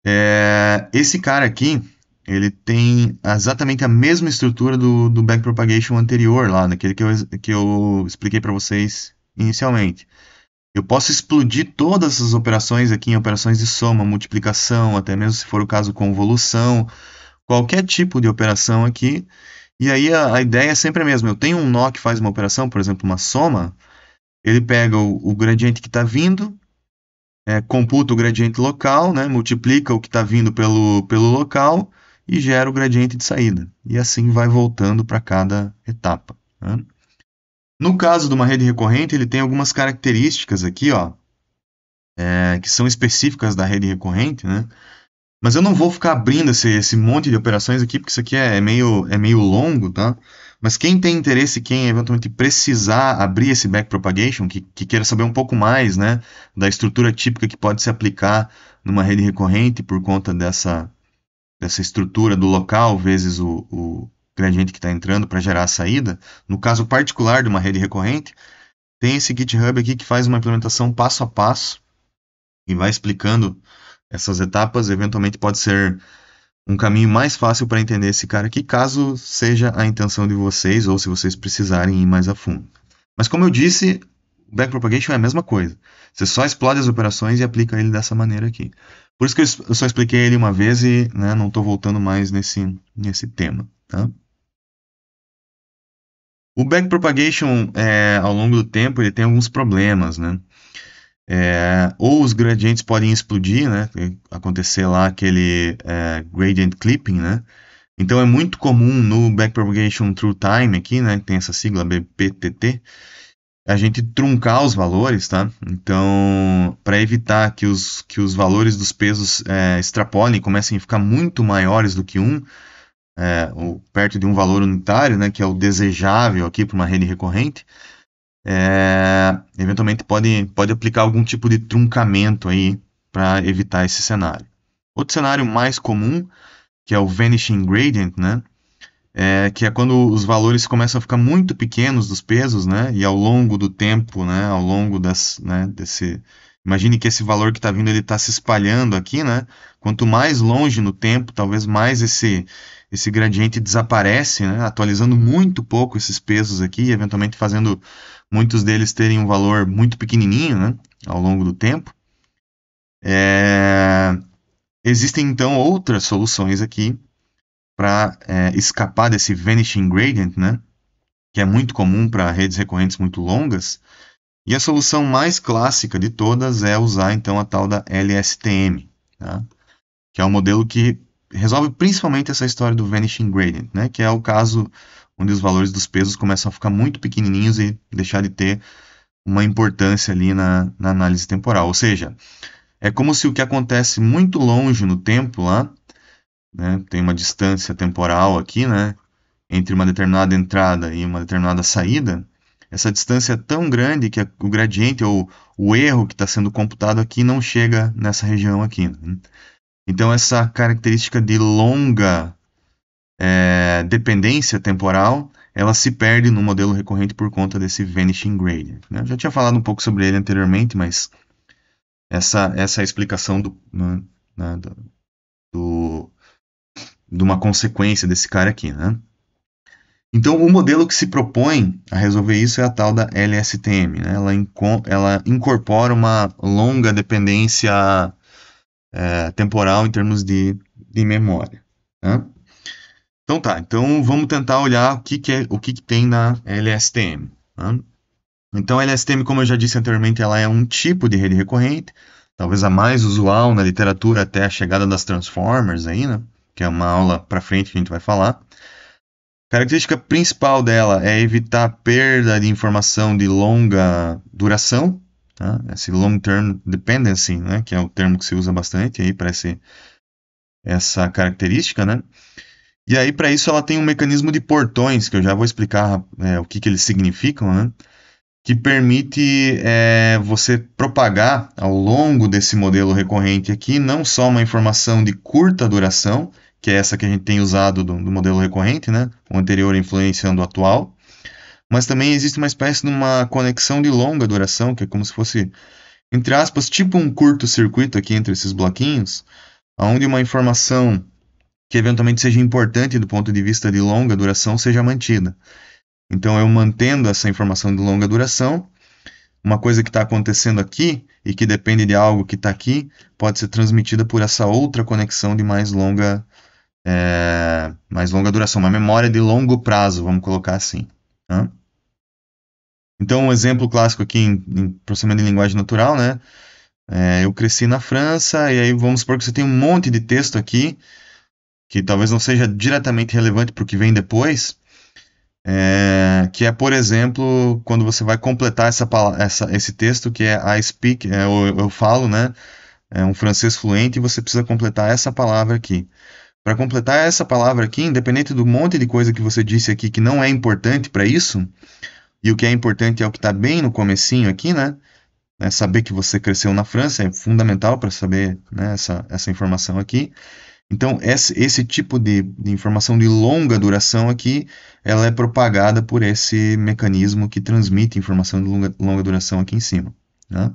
É, esse cara aqui, ele tem exatamente a mesma estrutura do, do backpropagation anterior lá, daquele né, que eu, que eu expliquei para vocês inicialmente. Eu posso explodir todas essas operações aqui em operações de soma, multiplicação, até mesmo se for o caso convolução, qualquer tipo de operação aqui. E aí a, a ideia é sempre a mesma. Eu tenho um nó que faz uma operação, por exemplo, uma soma, ele pega o, o gradiente que está vindo, é, computa o gradiente local, né, multiplica o que está vindo pelo, pelo local, e gera o gradiente de saída. E assim vai voltando para cada etapa. Né? No caso de uma rede recorrente, ele tem algumas características aqui, ó, é, que são específicas da rede recorrente, né? Mas eu não vou ficar abrindo esse, esse monte de operações aqui, porque isso aqui é, é, meio, é meio longo, tá? Mas quem tem interesse, quem eventualmente precisar abrir esse backpropagation, que, que queira saber um pouco mais, né, da estrutura típica que pode se aplicar numa rede recorrente por conta dessa, dessa estrutura do local vezes o, o gradiente que está entrando para gerar a saída, no caso particular de uma rede recorrente, tem esse GitHub aqui que faz uma implementação passo a passo e vai explicando essas etapas. Eventualmente pode ser um caminho mais fácil para entender esse cara aqui, caso seja a intenção de vocês ou se vocês precisarem ir mais a fundo. Mas como eu disse, backpropagation é a mesma coisa. Você só explode as operações e aplica ele dessa maneira aqui. Por isso que eu só expliquei ele uma vez e né, não estou voltando mais nesse, nesse tema. Tá? O backpropagation, é, ao longo do tempo, ele tem alguns problemas, né? É, ou os gradientes podem explodir, né? Acontecer lá aquele é, gradient clipping, né? Então é muito comum no backpropagation through time aqui, né? Tem essa sigla BPTT a gente truncar os valores, tá? Então, para evitar que os, que os valores dos pesos é, extrapolem, comecem a ficar muito maiores do que um, é, ou perto de um valor unitário, né, que é o desejável aqui para uma rede recorrente, é, eventualmente pode, pode aplicar algum tipo de truncamento aí para evitar esse cenário. Outro cenário mais comum, que é o vanishing gradient, né, é, que é quando os valores começam a ficar muito pequenos dos pesos, né? E ao longo do tempo, né? Ao longo das, né? desse... Imagine que esse valor que está vindo, ele está se espalhando aqui, né? Quanto mais longe no tempo, talvez mais esse, esse gradiente desaparece, né? Atualizando muito pouco esses pesos aqui, eventualmente fazendo muitos deles terem um valor muito pequenininho, né? Ao longo do tempo. É... Existem, então, outras soluções aqui para é, escapar desse vanishing gradient, né? que é muito comum para redes recorrentes muito longas. E a solução mais clássica de todas é usar então a tal da LSTM, tá? que é um modelo que resolve principalmente essa história do vanishing gradient, né? que é o caso onde os valores dos pesos começam a ficar muito pequenininhos e deixar de ter uma importância ali na, na análise temporal. Ou seja, é como se o que acontece muito longe no tempo lá né? Tem uma distância temporal aqui, né? Entre uma determinada entrada e uma determinada saída, essa distância é tão grande que o gradiente ou o erro que está sendo computado aqui não chega nessa região aqui. Né? Então, essa característica de longa é, dependência temporal, ela se perde no modelo recorrente por conta desse vanishing gradient. Né? Eu já tinha falado um pouco sobre ele anteriormente, mas essa, essa é a explicação do, né, né do, de uma consequência desse cara aqui, né? Então, o modelo que se propõe a resolver isso é a tal da LSTM. Né? Ela, inco ela incorpora uma longa dependência é, temporal em termos de, de memória. Né? Então tá, então vamos tentar olhar o que, que, é, o que, que tem na LSTM. Né? Então, a LSTM, como eu já disse anteriormente, ela é um tipo de rede recorrente, talvez a mais usual na literatura até a chegada das transformers aí, né? que é uma aula para frente que a gente vai falar. A característica principal dela é evitar perda de informação de longa duração, tá? esse long term dependency, né? que é o termo que se usa bastante aí para essa característica, né? E aí para isso ela tem um mecanismo de portões que eu já vou explicar é, o que, que eles significam, né? Que permite é, você propagar ao longo desse modelo recorrente aqui não só uma informação de curta duração, que é essa que a gente tem usado do, do modelo recorrente, né? o anterior influenciando o atual. Mas também existe uma espécie de uma conexão de longa duração, que é como se fosse, entre aspas, tipo um curto-circuito aqui entre esses bloquinhos, onde uma informação que eventualmente seja importante do ponto de vista de longa duração seja mantida. Então, eu mantendo essa informação de longa duração, uma coisa que está acontecendo aqui e que depende de algo que está aqui pode ser transmitida por essa outra conexão de mais longa é, mais longa duração, uma memória de longo prazo, vamos colocar assim. Né? Então, um exemplo clássico aqui em, em processamento de linguagem natural, né? É, eu cresci na França, e aí vamos supor que você tem um monte de texto aqui, que talvez não seja diretamente relevante para o que vem depois, é, que é, por exemplo, quando você vai completar essa, essa, esse texto, que é I speak, é, eu, eu falo, né? É um francês fluente, e você precisa completar essa palavra aqui. Para completar essa palavra aqui, independente do monte de coisa que você disse aqui que não é importante para isso, e o que é importante é o que está bem no comecinho aqui, né? É saber que você cresceu na França é fundamental para saber né, essa, essa informação aqui. Então, esse, esse tipo de, de, informação de longa duração aqui, ela é propagada por esse mecanismo que transmite informação de longa, longa duração aqui em cima. Né?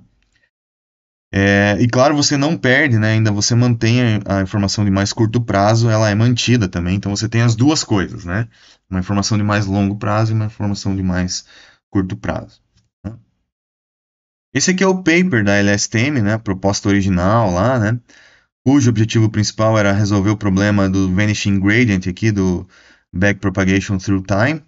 É, e claro, você não perde, né? Ainda você mantém a, informação de mais curto prazo, ela é mantida também. Então você tem as duas coisas, né? Uma informação de mais longo prazo e uma informação de mais curto prazo. Né? Esse aqui é o paper da LSTM, né? A proposta original lá, né? Cujo objetivo principal era resolver o problema do vanishing gradient aqui, do backpropagation through time.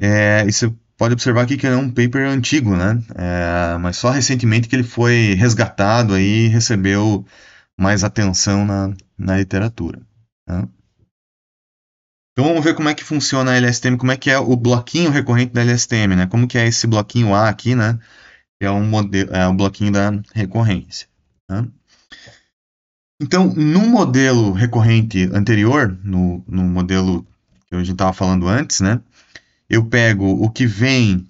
É, isso pode observar aqui que é um paper antigo, né? É, mas só recentemente que ele foi resgatado aí e recebeu mais atenção na, na literatura. Né? Então vamos ver como é que funciona a LSTM, como é que é o bloquinho recorrente da LSTM, né? Como que é esse bloquinho A aqui, né? Que é, um modelo, é o bloquinho da recorrência. Né? Então, no modelo recorrente anterior, no, no modelo que a gente estava falando antes, né? eu pego o que vem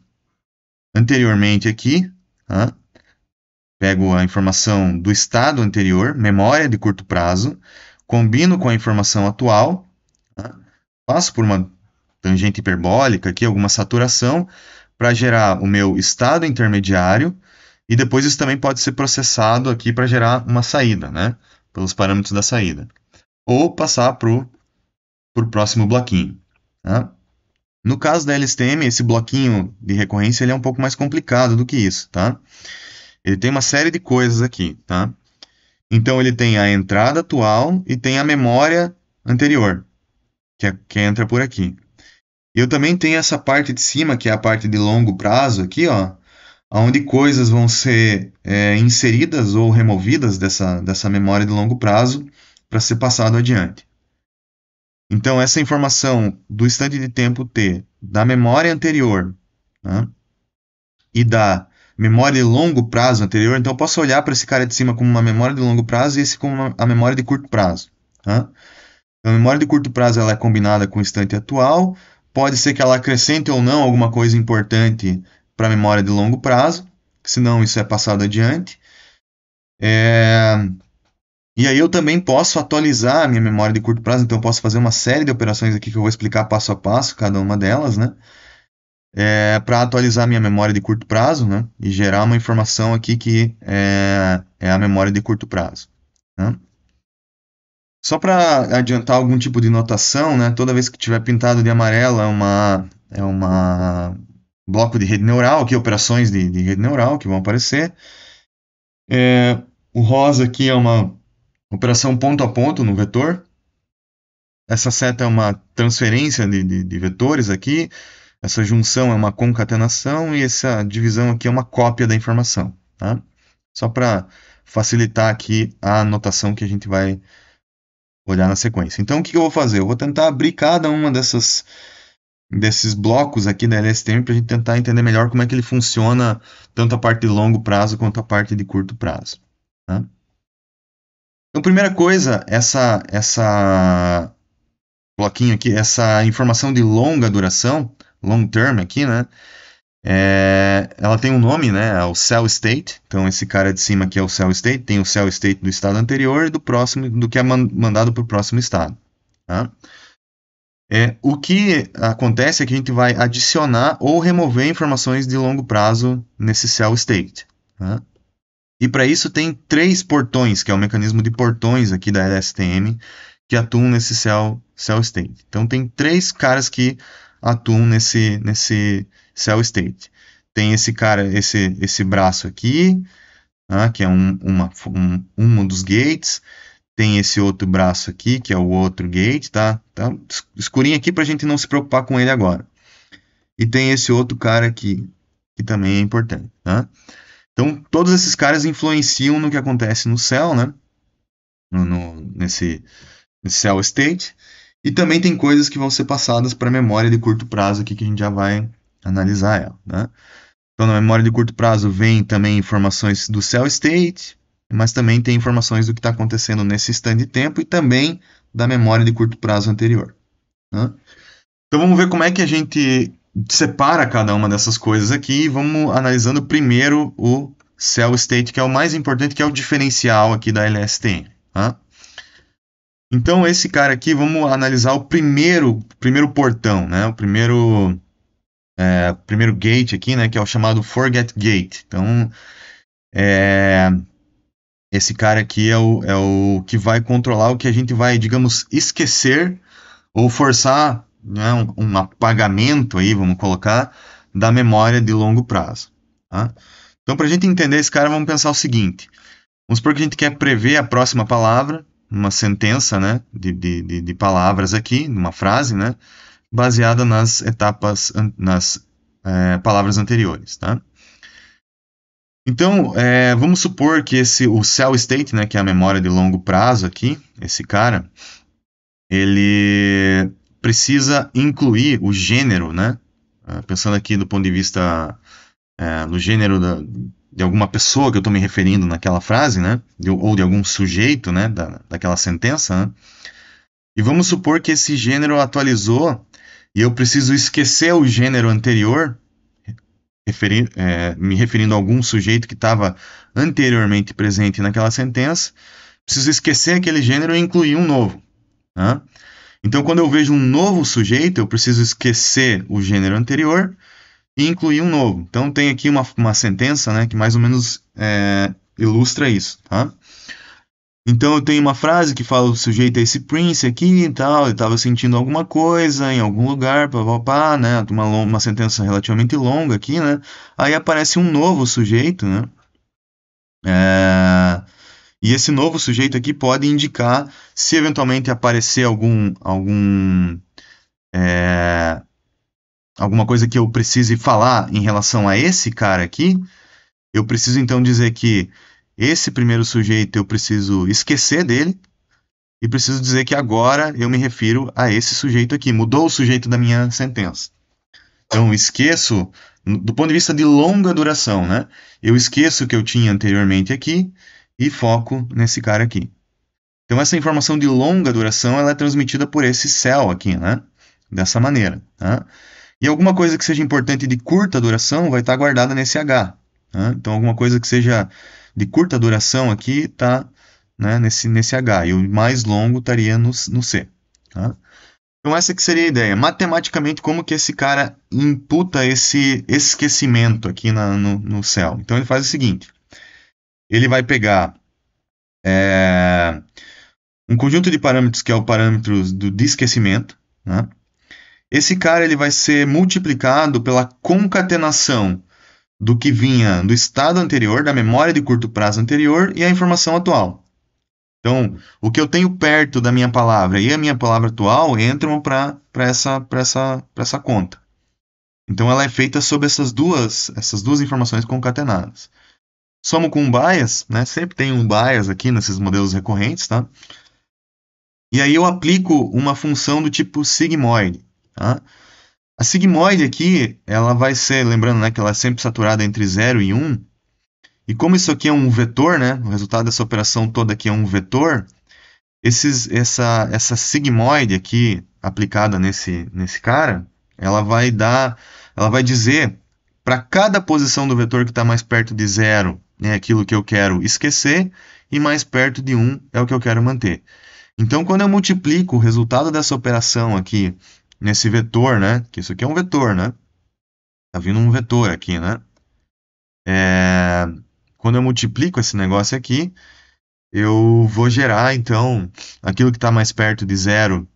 anteriormente aqui, tá? pego a informação do estado anterior, memória de curto prazo, combino com a informação atual, tá? passo por uma tangente hiperbólica aqui, alguma saturação, para gerar o meu estado intermediário, e depois isso também pode ser processado aqui para gerar uma saída, né? pelos parâmetros da saída. Ou passar para o próximo bloquinho. Tá? No caso da LSTM, esse bloquinho de recorrência ele é um pouco mais complicado do que isso, tá? Ele tem uma série de coisas aqui, tá? Então, ele tem a entrada atual e tem a memória anterior, que, é, que entra por aqui. Eu também tenho essa parte de cima, que é a parte de longo prazo aqui, ó, onde coisas vão ser é, inseridas ou removidas dessa, dessa memória de longo prazo para ser passado adiante. Então, essa informação do instante de tempo T da memória anterior né, e da memória de longo prazo anterior, então eu posso olhar para esse cara de cima como uma memória de longo prazo e esse como uma, a memória de curto prazo. Né? Então, a memória de curto prazo ela é combinada com o instante atual, pode ser que ela acrescente ou não alguma coisa importante para a memória de longo prazo, senão isso é passado adiante. É, e aí eu também posso atualizar a minha memória de curto prazo, então eu posso fazer uma série de operações aqui que eu vou explicar passo a passo, cada uma delas, né? É, para atualizar a minha memória de curto prazo, né? E gerar uma informação aqui que é, é a memória de curto prazo. Né? Só para adiantar algum tipo de notação, né? Toda vez que tiver pintado de amarelo é uma é uma bloco de rede neural, aqui operações de, de rede neural que vão aparecer. É, o rosa aqui é uma Operação ponto a ponto no vetor. Essa seta é uma transferência de, de, de vetores aqui. Essa junção é uma concatenação e essa divisão aqui é uma cópia da informação. Tá? Só para facilitar aqui a anotação que a gente vai olhar na sequência. Então, o que eu vou fazer? Eu vou tentar abrir cada uma desses blocos aqui da LSTM para a gente tentar entender melhor como é que ele funciona tanto a parte de longo prazo quanto a parte de curto prazo. Tá? Então, primeira coisa, essa essa bloquinho aqui, essa informação de longa duração, long term aqui, né? É, ela tem um nome, né? É o cell state. Então, esse cara de cima aqui é o cell state. Tem o cell state do estado anterior e do próximo, do que é mandado para o próximo estado. Tá? É, o que acontece é que a gente vai adicionar ou remover informações de longo prazo nesse cell state. Tá? E para isso tem três portões, que é o mecanismo de portões aqui da LSTM, que atuam nesse cell, cell state. Então tem três caras que atuam nesse, nesse cell state. Tem esse cara, esse, esse braço aqui, né, que é um, uma, um, um dos gates. Tem esse outro braço aqui, que é o outro gate, tá? Tá escurinho aqui para a gente não se preocupar com ele agora. E tem esse outro cara aqui, que também é importante, tá? Né? Então, todos esses caras influenciam no que acontece no céu, né? No, no, nesse, nesse cell state. E também tem coisas que vão ser passadas para a memória de curto prazo aqui que a gente já vai analisar ela, né? Então, na memória de curto prazo vem também informações do cell state, mas também tem informações do que está acontecendo nesse instante de tempo e também da memória de curto prazo anterior. Né? Então, vamos ver como é que a gente separa cada uma dessas coisas aqui e vamos analisando primeiro o cell state, que é o mais importante, que é o diferencial aqui da LSTM. Tá? Então, esse cara aqui, vamos analisar o primeiro, primeiro portão, né? o primeiro, é, primeiro gate aqui, né? que é o chamado forget gate. Então, é, esse cara aqui é o, é o que vai controlar o que a gente vai, digamos, esquecer ou forçar né, um, um, apagamento aí, vamos colocar, da memória de longo prazo. Tá? Então, para a gente entender esse cara, vamos pensar o seguinte: vamos supor que a gente quer prever a próxima palavra, uma sentença né, de, de, de palavras aqui, numa frase, né, baseada nas etapas, nas é, palavras anteriores. Tá? Então, é, vamos supor que esse, o cell state, né, que é a memória de longo prazo aqui, esse cara, ele precisa incluir o gênero, né? Ah, pensando aqui do ponto de vista é, no gênero da, de alguma pessoa que eu estou me referindo naquela frase, né? De, ou de algum sujeito, né? Da, daquela sentença, né? E vamos supor que esse gênero atualizou e eu preciso esquecer o gênero anterior, referi é, me referindo a algum sujeito que estava anteriormente presente naquela sentença, preciso esquecer aquele gênero e incluir um novo. Né? Então, quando eu vejo um novo sujeito, eu preciso esquecer o gênero anterior e incluir um novo. Então, tem aqui uma, uma sentença né, que mais ou menos é, ilustra isso. Tá? Então, eu tenho uma frase que fala o sujeito é esse Prince aqui e tal, ele estava sentindo alguma coisa em algum lugar, pá, né? Uma, uma sentença relativamente longa aqui, né? Aí aparece um novo sujeito, né? É... E esse novo sujeito aqui pode indicar se eventualmente aparecer algum, algum é, alguma coisa que eu precise falar em relação a esse cara aqui. Eu preciso então dizer que esse primeiro sujeito eu preciso esquecer dele e preciso dizer que agora eu me refiro a esse sujeito aqui. Mudou o sujeito da minha sentença. Então esqueço do ponto de vista de longa duração, né? Eu esqueço o que eu tinha anteriormente aqui e foco nesse cara aqui. Então essa informação de longa duração ela é transmitida por esse céu aqui, né? Dessa maneira. Tá? E alguma coisa que seja importante de curta duração vai estar guardada nesse H. Tá? Então alguma coisa que seja de curta duração aqui está né, nesse, nesse H. E o mais longo estaria no, no C. Tá? Então essa que seria a ideia. Matematicamente, como que esse cara imputa esse esquecimento aqui na, no, no céu? Então ele faz o seguinte ele vai pegar é, um conjunto de parâmetros que é o parâmetro do de esquecimento. Né? Esse cara ele vai ser multiplicado pela concatenação do que vinha do estado anterior, da memória de curto prazo anterior e a informação atual. Então, o que eu tenho perto da minha palavra e a minha palavra atual entram para essa, essa, essa conta. Então, ela é feita sob essas duas, essas duas informações concatenadas. Somo com um bias, né? Sempre tem um bias aqui nesses modelos recorrentes, tá? E aí eu aplico uma função do tipo sigmoide, tá? A sigmoide aqui, ela vai ser, lembrando né, que ela é sempre saturada entre 0 e 1. E como isso aqui é um vetor, né, o resultado dessa operação toda aqui é um vetor, esses, essa, essa sigmoide aqui aplicada nesse, nesse cara, ela vai dar, ela vai dizer para cada posição do vetor que está mais perto de zero né, aquilo que eu quero esquecer, e mais perto de 1 é o que eu quero manter. Então, quando eu multiplico o resultado dessa operação aqui nesse vetor, né, que isso aqui é um vetor, né, tá vindo um vetor aqui, né, é... quando eu multiplico esse negócio aqui, eu vou gerar, então, aquilo que está mais perto de zero,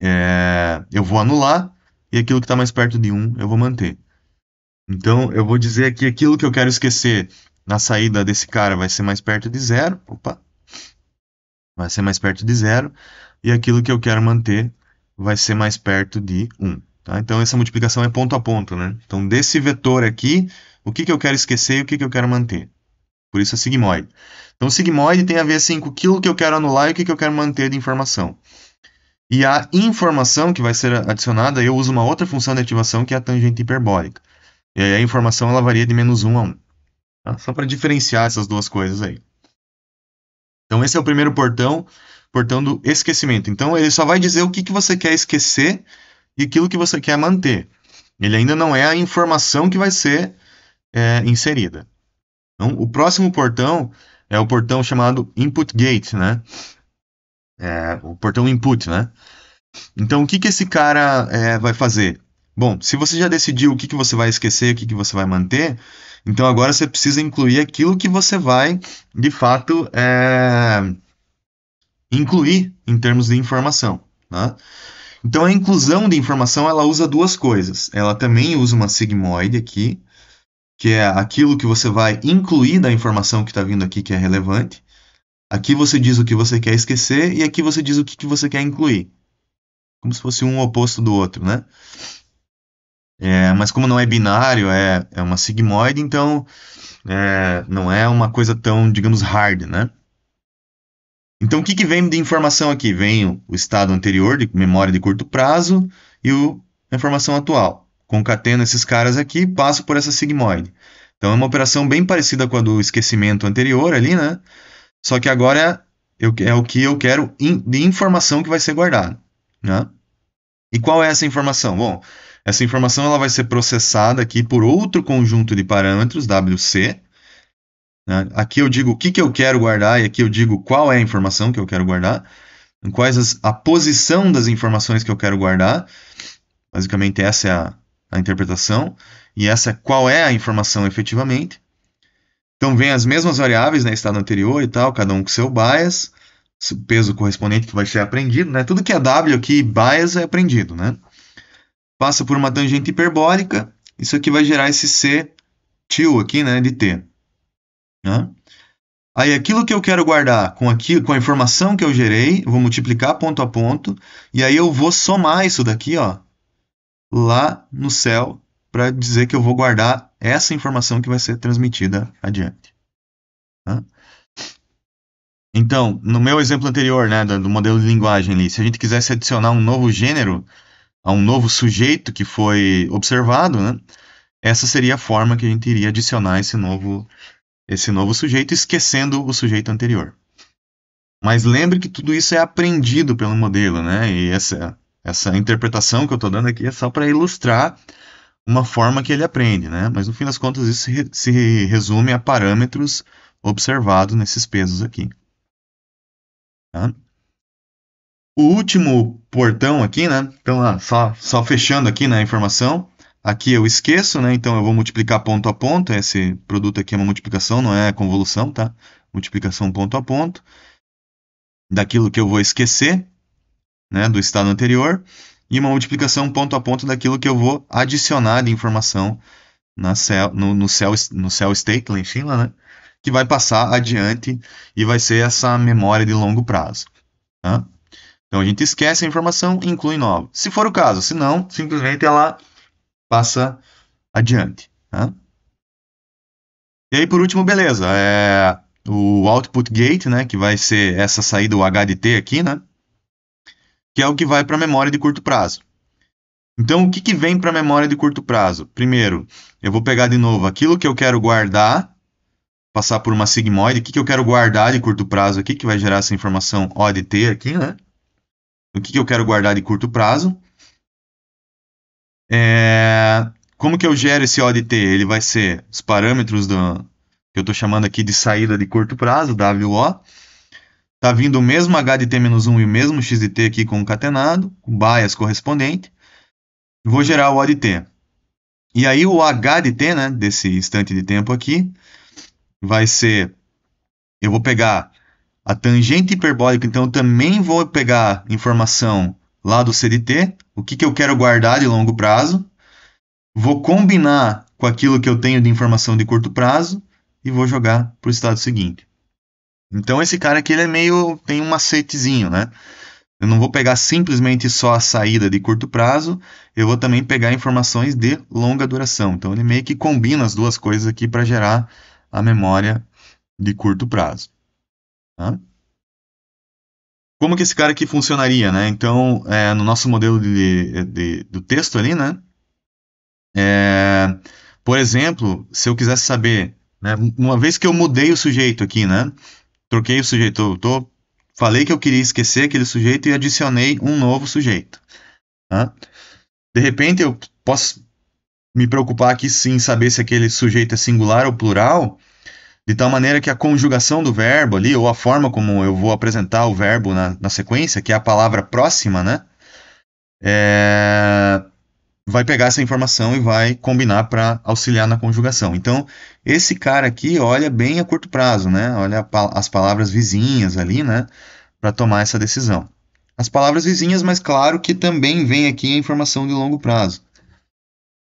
é... eu vou anular, e aquilo que está mais perto de 1 um, eu vou manter. Então, eu vou dizer aqui aquilo que eu quero esquecer na saída desse cara vai ser mais perto de zero. Opa! Vai ser mais perto de zero. E aquilo que eu quero manter vai ser mais perto de 1. Tá? Então, essa multiplicação é ponto a ponto. Né? Então, desse vetor aqui, o que, que eu quero esquecer e o que, que eu quero manter? Por isso é sigmoide. Então, sigmoide tem a ver assim, com aquilo que eu quero anular e o que, que eu quero manter de informação. E a informação que vai ser adicionada, eu uso uma outra função de ativação que é a tangente hiperbólica. E aí a informação ela varia de menos 1 a 1. Tá? Só para diferenciar essas duas coisas aí. Então esse é o primeiro portão, portão do esquecimento. Então ele só vai dizer o que, que você quer esquecer e aquilo que você quer manter. Ele ainda não é a informação que vai ser é, inserida. Então, o próximo portão é o portão chamado input gate, né? É, o portão input, né? Então, o que, que esse cara é, vai fazer? Bom, se você já decidiu o que, que você vai esquecer, o que, que você vai manter, então agora você precisa incluir aquilo que você vai, de fato, é, incluir em termos de informação. Né? Então a inclusão de informação ela usa duas coisas. Ela também usa uma sigmoide aqui, que é aquilo que você vai incluir da informação que está vindo aqui que é relevante. Aqui você diz o que você quer esquecer e aqui você diz o que, que você quer incluir. Como se fosse um oposto do outro, né? É, mas como não é binário, é, é uma sigmoide, então é, não é uma coisa tão, digamos, hard, né? Então, o que, que vem de informação aqui? Vem o, o estado anterior, de memória de curto prazo, e o, a informação atual. Concateno esses caras aqui e passo por essa sigmoide. Então, é uma operação bem parecida com a do esquecimento anterior ali, né? Só que agora é, eu, é o que eu quero in, de informação que vai ser guardada, né? E qual é essa informação? Bom, essa informação ela vai ser processada aqui por outro conjunto de parâmetros, WC. Né? Aqui eu digo o que, que eu quero guardar e aqui eu digo qual é a informação que eu quero guardar. Então, quais as, a posição das informações que eu quero guardar. Basicamente essa é a, a interpretação. E essa é qual é a informação efetivamente. Então vem as mesmas variáveis, né, estado anterior e tal, cada um com seu bias, peso correspondente que vai ser aprendido, né? Tudo que é W aqui, bias é aprendido, né? passa por uma tangente hiperbólica, isso aqui vai gerar esse C tio aqui, né, de T. Né? Aí aquilo que eu quero guardar com, aqui, com a informação que eu gerei, eu vou multiplicar ponto a ponto, e aí eu vou somar isso daqui, ó, lá no céu, para dizer que eu vou guardar essa informação que vai ser transmitida adiante. Tá? Então, no meu exemplo anterior, né, do modelo de linguagem ali, se a gente quisesse adicionar um novo gênero, a um novo sujeito que foi observado, né? Essa seria a forma que a gente iria adicionar esse novo, esse novo sujeito, esquecendo o sujeito anterior. Mas lembre que tudo isso é aprendido pelo modelo, né? E essa, essa interpretação que eu estou dando aqui é só para ilustrar uma forma que ele aprende, né? Mas no fim das contas isso se resume a parâmetros observados nesses pesos aqui. Tá? O último portão aqui, né? Então, ah, só, só fechando aqui na né, informação. Aqui eu esqueço, né? Então eu vou multiplicar ponto a ponto. Esse produto aqui é uma multiplicação, não é convolução, tá? Multiplicação ponto a ponto. Daquilo que eu vou esquecer, né? Do estado anterior. E uma multiplicação ponto a ponto daquilo que eu vou adicionar de informação na cell, no, no, cell, no cell state, lá em China, né? Que vai passar adiante e vai ser essa memória de longo prazo. Tá? Então a gente esquece a informação e inclui nova. Se for o caso, se não, simplesmente ela passa adiante. Tá? E aí por último, beleza, é o output gate, né, que vai ser essa saída o HDT aqui, né, que é o que vai para a memória de curto prazo. Então, o que, que vem para a memória de curto prazo? Primeiro, eu vou pegar de novo aquilo que eu quero guardar, passar por uma sigmoide, o que, que eu quero guardar de curto prazo aqui, que vai gerar essa informação ODT aqui, né? o que, que eu quero guardar de curto prazo. É, como que eu gero esse ODT? Ele vai ser os parâmetros do, que eu estou chamando aqui de saída de curto prazo, WO. Está vindo o mesmo HDT-1 e o mesmo XDT aqui concatenado, com bias correspondente. Vou gerar o ODT. E aí o HDT, né, desse instante de tempo aqui, vai ser... Eu vou pegar a tangente hiperbólica, então, também vou pegar informação lá do CDT, o que, que eu quero guardar de longo prazo, vou combinar com aquilo que eu tenho de informação de curto prazo e vou jogar para o estado seguinte. Então esse cara aqui ele é meio tem um macetezinho, né? Eu não vou pegar simplesmente só a saída de curto prazo, eu vou também pegar informações de longa duração. Então ele meio que combina as duas coisas aqui para gerar a memória de curto prazo. Tá? Como que esse cara aqui funcionaria, né? Então, é, no nosso modelo de, de, do texto ali, né? É, por exemplo, se eu quisesse saber, né, uma vez que eu mudei o sujeito aqui, né? Troquei o sujeito, eu tô, falei que eu queria esquecer aquele sujeito e adicionei um novo sujeito. Tá? De repente, eu posso me preocupar aqui sim saber se aquele sujeito é singular ou plural, de tal maneira que a conjugação do verbo ali, ou a forma como eu vou apresentar o verbo na, na sequência, que é a palavra próxima, né? É... vai pegar essa informação e vai combinar para auxiliar na conjugação. Então, esse cara aqui olha bem a curto prazo, né? Olha as palavras vizinhas ali, né? Para tomar essa decisão. As palavras vizinhas, mas claro que também vem aqui a informação de longo prazo.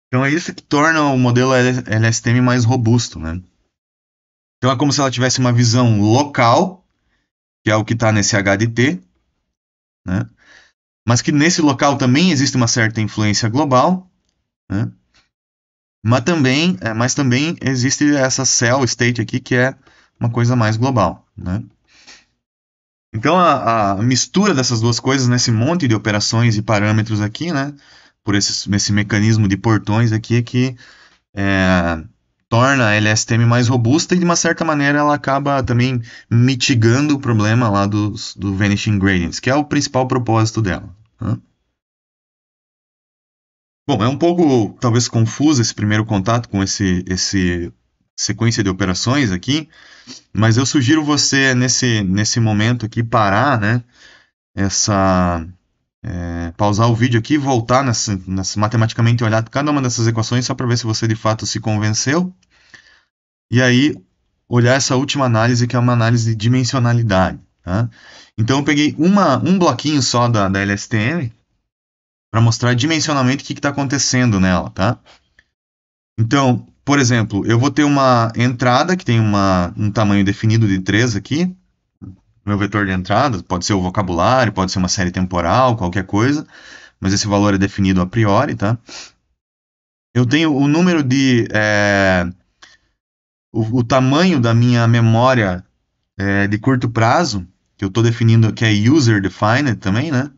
Então é isso que torna o modelo LSTM mais robusto, né? Então é como se ela tivesse uma visão local, que é o que está nesse HDT, né? mas que nesse local também existe uma certa influência global, né? mas, também, é, mas também existe essa cell state aqui que é uma coisa mais global. Né? Então a, a, mistura dessas duas coisas nesse monte de operações e parâmetros aqui, né, por esse, esse mecanismo de portões aqui, é que é, torna a LSTM mais robusta e, de uma certa maneira, ela acaba também mitigando o problema lá dos, do Vanishing Gradients, que é o principal propósito dela. Né? Bom, é um pouco, talvez, confuso esse primeiro contato com esse, esse sequência de operações aqui, mas eu sugiro você, nesse, nesse momento aqui, parar né, essa, é, pausar o vídeo aqui, voltar nessa, nessa, matematicamente olhar cada uma dessas equações só para ver se você de fato se convenceu. E aí olhar essa última análise que é uma análise de dimensionalidade. Tá? Então eu peguei uma, um bloquinho só da, da LSTM para mostrar dimensionalmente o que está acontecendo nela. Tá? Então, por exemplo, eu vou ter uma entrada que tem uma, um tamanho definido de 3 aqui meu vetor de entrada, pode ser o vocabulário, pode ser uma série temporal, qualquer coisa, mas esse valor é definido a priori, tá? Eu tenho o número de. É, o, o, tamanho da minha memória é, de curto prazo, que eu estou definindo que é user defined também, né?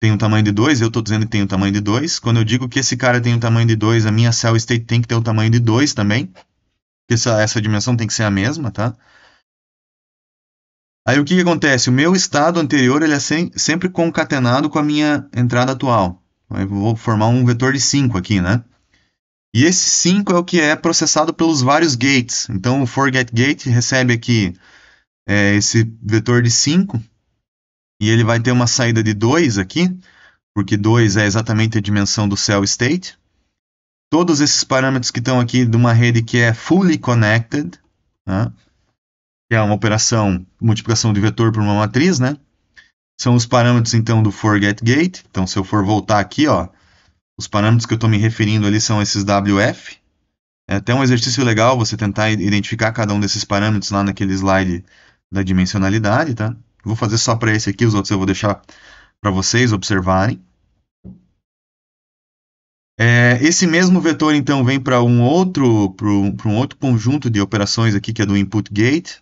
Tem um tamanho de 2, eu estou dizendo que tem um tamanho de 2. Quando eu digo que esse cara tem um tamanho de 2, a minha cell state tem que ter um tamanho de 2 também. Essa, essa dimensão tem que ser a mesma, tá? Aí o que, que acontece? O meu estado anterior ele é sem, sempre concatenado com a minha entrada atual. Eu vou formar um vetor de 5 aqui, né? E esse 5 é o que é processado pelos vários gates. Então o forget gate recebe aqui é, esse vetor de 5 e ele vai ter uma saída de 2 aqui, porque 2 é exatamente a dimensão do cell state. Todos esses parâmetros que estão aqui de uma rede que é fully connected, né? que é uma operação multiplicação de vetor por uma matriz, né? São os parâmetros então do forget gate. Então, se eu for voltar aqui, ó, os parâmetros que eu estou me referindo ali são esses WF. É até um exercício legal você tentar identificar cada um desses parâmetros lá naquele slide da dimensionalidade, tá? Vou fazer só para esse aqui, os outros eu vou deixar para vocês observarem. É, esse mesmo vetor então vem para um outro para um outro conjunto de operações aqui que é do input gate,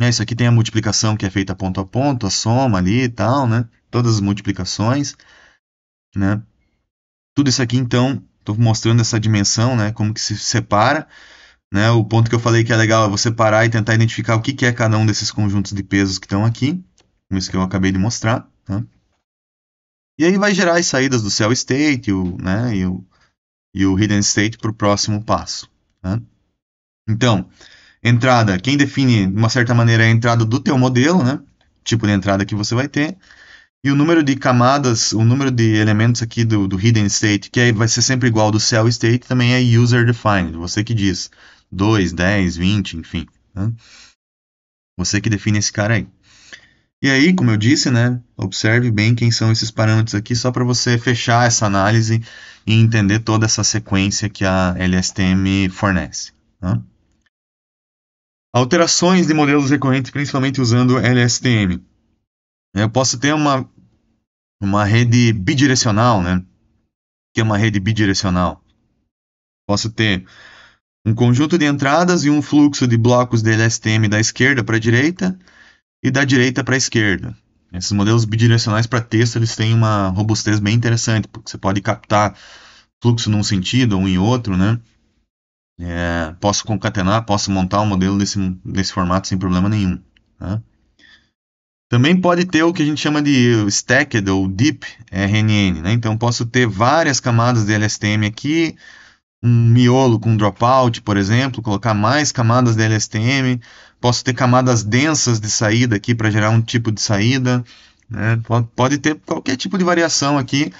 é Isso aqui tem a multiplicação que é feita ponto a ponto, a soma ali e tal, né? Todas as multiplicações, né? Tudo isso aqui, então, estou mostrando essa dimensão, né? Como que se separa. Né? O ponto que eu falei que é legal é você parar e tentar identificar o que, que é cada um desses conjuntos de pesos que estão aqui, como isso que eu acabei de mostrar. Né? E aí vai gerar as saídas do cell state o, né? e, o, e o hidden state para o próximo passo. Né? Então, entrada, quem define de uma certa maneira é a entrada do teu modelo, né? Tipo de entrada que você vai ter. E o número de camadas, o número de elementos aqui do, do hidden state, que aí é, vai ser sempre igual ao do cell state, também é user defined. Você que diz 2, 10, 20, enfim. Né? Você que define esse cara aí. E aí, como eu disse, né, observe bem quem são esses parâmetros aqui, só para você fechar essa análise e entender toda essa sequência que a LSTM fornece. Né? Alterações de modelos recorrentes, principalmente usando LSTM. É, eu posso ter uma, uma rede bidirecional, né? Que é uma rede bidirecional. Posso ter um conjunto de entradas e um fluxo de blocos de LSTM da esquerda para a direita e da direita para a esquerda. Esses modelos bidirecionais para texto eles têm uma robustez bem interessante, porque você pode captar fluxo num sentido ou um em outro, né? É, posso concatenar, posso montar um modelo desse, desse formato sem problema nenhum. Tá? Também pode ter o que a gente chama de stacked ou deep RNN. Né? Então, posso ter várias camadas de LSTM aqui, um miolo com dropout, por exemplo, colocar mais camadas de LSTM, posso ter camadas densas de saída aqui para gerar um tipo de saída, né? pode, ter qualquer tipo de variação aqui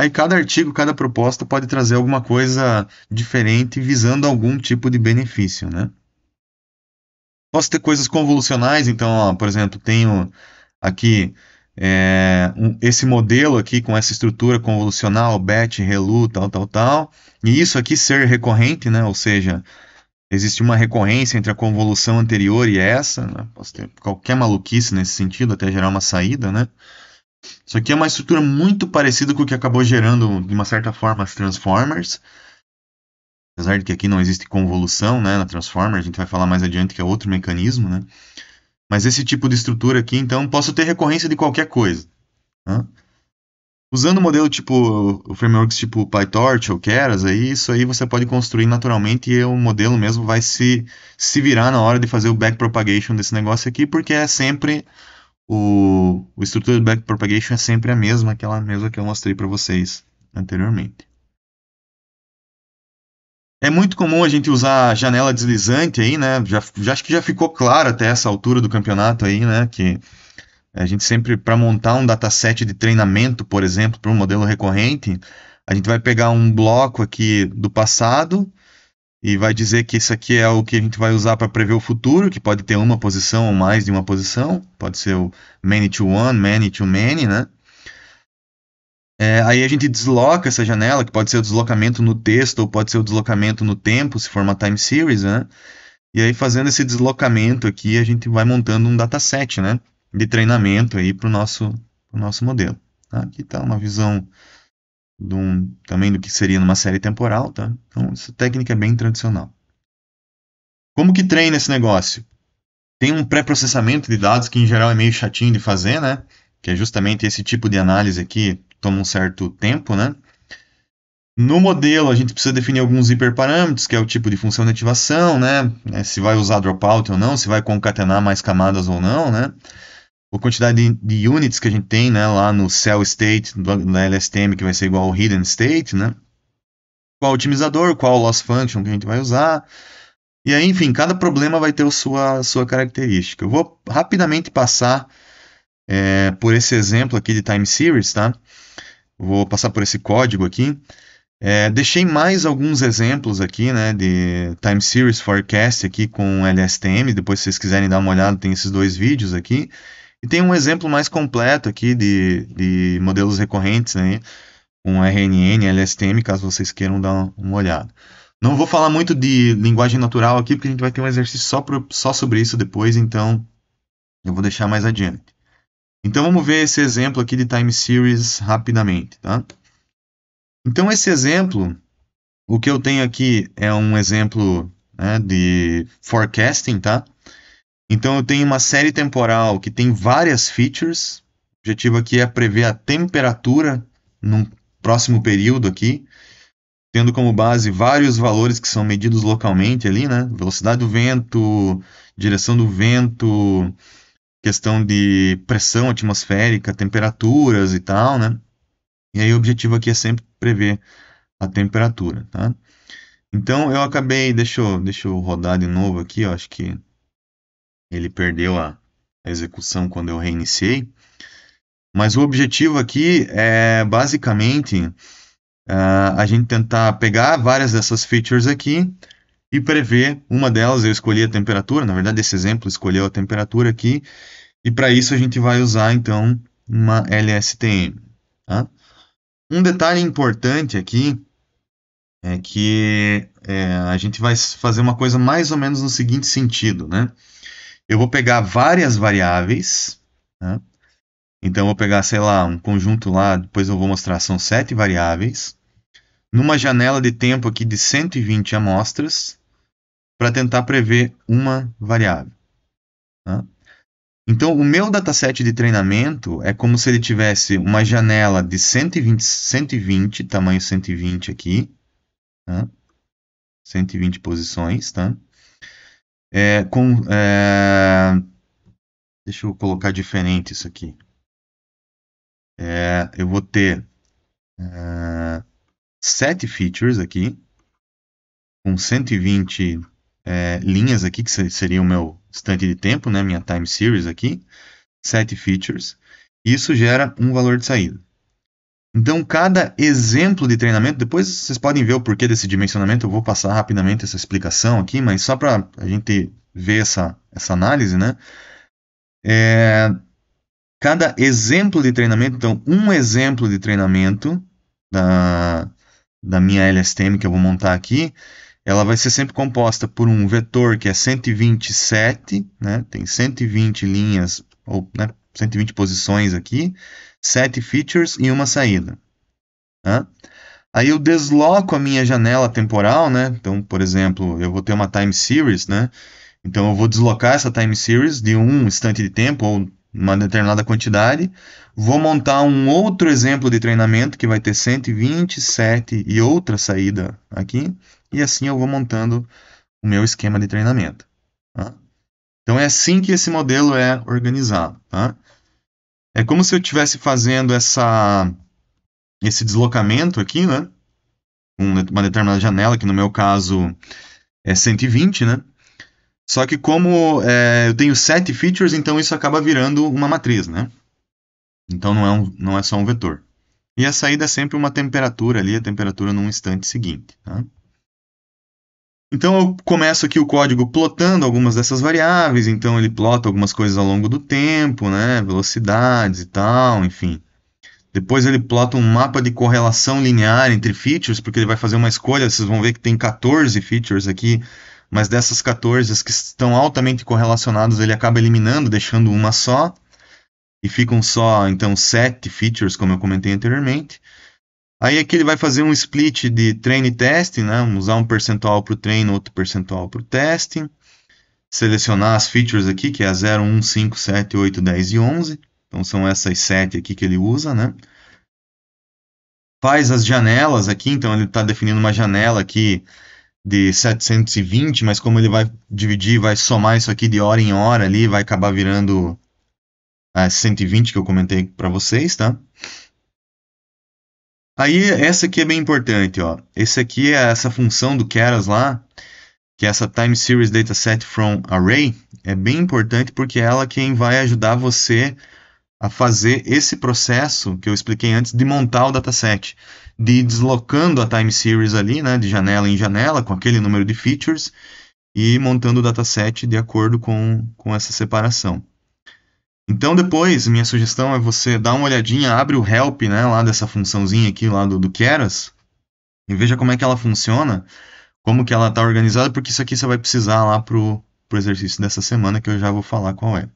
Aí cada artigo, cada proposta pode trazer alguma coisa diferente visando algum tipo de benefício, né? Posso ter coisas convolucionais, então, ó, por exemplo, tenho aqui é, um, esse modelo aqui com essa estrutura convolucional, bet, relu, tal, tal, tal. E isso aqui ser recorrente, né? Ou seja, existe uma recorrência entre a convolução anterior e essa. Né? Posso ter qualquer maluquice nesse sentido até gerar uma saída, né? Isso aqui é uma estrutura muito parecida com o que acabou gerando, de uma certa forma, as Transformers. Apesar de que aqui não existe convolução né, na Transformer, a gente vai falar mais adiante que é outro mecanismo. Né? Mas esse tipo de estrutura aqui, então, posso ter recorrência de qualquer coisa. Né? Usando o modelo tipo, o frameworks tipo PyTorch ou Keras, aí, isso aí você pode construir naturalmente e o modelo mesmo vai se, se virar na hora de fazer o backpropagation desse negócio aqui, porque é sempre o, o estrutura do backpropagation é sempre a mesma, aquela mesma que eu mostrei para vocês anteriormente. É muito comum a gente usar janela deslizante aí, né? Já, já acho que já ficou claro até essa altura do campeonato aí, né? Que a gente sempre, para montar um dataset de treinamento, por exemplo, para um modelo recorrente, a gente vai pegar um bloco aqui do passado e vai dizer que isso aqui é o que a gente vai usar para prever o futuro, que pode ter uma posição ou mais de uma posição, pode ser o many to one, many to many, né? É, aí a gente desloca essa janela, que pode ser o deslocamento no texto ou pode ser o deslocamento no tempo, se for uma time series, né? E aí fazendo esse deslocamento aqui, a gente vai montando um dataset, né? De treinamento aí para o nosso, nosso modelo. Tá? Aqui está uma visão um, também do que seria numa série temporal, tá? Então, essa técnica é bem tradicional. Como que treina esse negócio? Tem um pré-processamento de dados que, em geral, é meio chatinho de fazer, né? Que é justamente esse tipo de análise aqui, toma um certo tempo, né? No modelo, a gente precisa definir alguns hiperparâmetros, que é o tipo de função de ativação, né? É, se vai usar dropout ou não, se vai concatenar mais camadas ou não, né? a quantidade de, units que a gente tem né, lá no cell state da LSTM, que vai ser igual ao hidden state, né? Qual otimizador, qual loss function que a gente vai usar. E aí, enfim, cada problema vai ter a sua, sua característica. Eu vou rapidamente passar é, por esse exemplo aqui de time series, tá? Vou passar por esse código aqui. É, deixei mais alguns exemplos aqui, né, de time series forecast aqui com LSTM. Depois, se vocês quiserem dar uma olhada, tem esses dois vídeos aqui. E tem um exemplo mais completo aqui de, de modelos recorrentes, né? Com RNN, LSTM, caso vocês queiram dar uma olhada. Não vou falar muito de linguagem natural aqui, porque a gente vai ter um exercício só, pro, só sobre isso depois, então eu vou deixar mais adiante. Então vamos ver esse exemplo aqui de time series rapidamente, tá? Então esse exemplo, o que eu tenho aqui é um exemplo né, de forecasting, tá? Então eu tenho uma série temporal que tem várias features. O objetivo aqui é prever a temperatura num próximo período aqui, tendo como base vários valores que são medidos localmente ali, né? Velocidade do vento, direção do vento, questão de pressão atmosférica, temperaturas e tal, né? E aí o objetivo aqui é sempre prever a temperatura, tá? Então eu acabei, deixa eu, deixa eu rodar de novo aqui, ó, acho que ele perdeu a, a execução quando eu reiniciei. Mas o objetivo aqui é basicamente uh, a gente tentar pegar várias dessas features aqui e prever uma delas. Eu escolhi a temperatura, na verdade, esse exemplo escolheu a temperatura aqui. E para isso a gente vai usar então uma LSTM. Tá? Um detalhe importante aqui é que é, a gente vai fazer uma coisa mais ou menos no seguinte sentido, né? eu vou pegar várias variáveis, né? Então, eu vou pegar, sei lá, um conjunto lá, depois eu vou mostrar, são sete variáveis, numa janela de tempo aqui de 120 amostras, para tentar prever uma variável. Né? Então, o meu dataset de treinamento é como se ele tivesse uma janela de 120, 120 tamanho 120 aqui, 120 tá? posições, tá? é, com, é, deixa eu colocar diferente isso aqui. É, eu vou ter é, sete features aqui, com 120 é, linhas aqui, que seria o meu instante de tempo, né, minha time series aqui, sete features. Isso gera um valor de saída. Então, cada exemplo de treinamento, depois vocês podem ver o porquê desse dimensionamento, eu vou passar rapidamente essa explicação aqui, mas só para a gente ver essa, essa análise, né? É, cada exemplo de treinamento, então, um exemplo de treinamento da, da minha LSTM que eu vou montar aqui, ela vai ser sempre composta por um vetor que é 127, né? Tem 120 linhas, ou né, 120 posições aqui, sete features e uma saída. Tá? Aí eu desloco a minha janela temporal, né? Então, por exemplo, eu vou ter uma time series, né? Então eu vou deslocar essa time series de um instante de tempo ou uma determinada quantidade. Vou montar um outro exemplo de treinamento que vai ter 127 e outra saída aqui. E assim eu vou montando o meu esquema de treinamento. Tá? Então é assim que esse modelo é organizado. Tá? É como se eu estivesse fazendo essa, esse deslocamento aqui, né? Uma determinada janela, que no meu caso é 120, né? Só que como é, eu tenho sete features, então isso acaba virando uma matriz, né? Então não é, um, não é só um vetor. E a saída é sempre uma temperatura ali, a temperatura num instante seguinte. Tá? Então eu começo aqui o código plotando algumas dessas variáveis, então ele plota algumas coisas ao longo do tempo, né, velocidades e tal, enfim. Depois ele plota um mapa de correlação linear entre features, porque ele vai fazer uma escolha, vocês vão ver que tem 14 features aqui, mas dessas 14 as que estão altamente correlacionadas, ele acaba eliminando, deixando uma só, e ficam só então 7 features, como eu comentei anteriormente. Aí aqui ele vai fazer um split de treino e teste, né? usar um percentual para o treino, outro percentual para o teste. Selecionar as features aqui, que é a 0, 1, 5, 7, 8, 10 e 11. Então são essas 7 aqui que ele usa, né? Faz as janelas aqui, então ele está definindo uma janela aqui de 720, mas como ele vai dividir, vai somar isso aqui de hora em hora ali, vai acabar virando as é, 120 que eu comentei para vocês, tá? Aí, essa aqui é bem importante, ó. Esse aqui é essa função do Keras lá, que é essa Time Series Dataset from Array, é bem importante porque é ela é quem vai ajudar você a fazer esse processo que eu expliquei antes de montar o dataset, de ir deslocando a time series ali, né, de janela em janela, com aquele número de features, e montando o dataset de acordo com, com essa separação. Então depois, minha sugestão é você dar uma olhadinha, abre o help, né, lá dessa funçãozinha aqui lá do, do Keras, e veja como é que ela funciona, como que ela está organizada, porque isso aqui você vai precisar lá pro, pro exercício dessa semana, que eu já vou falar qual é.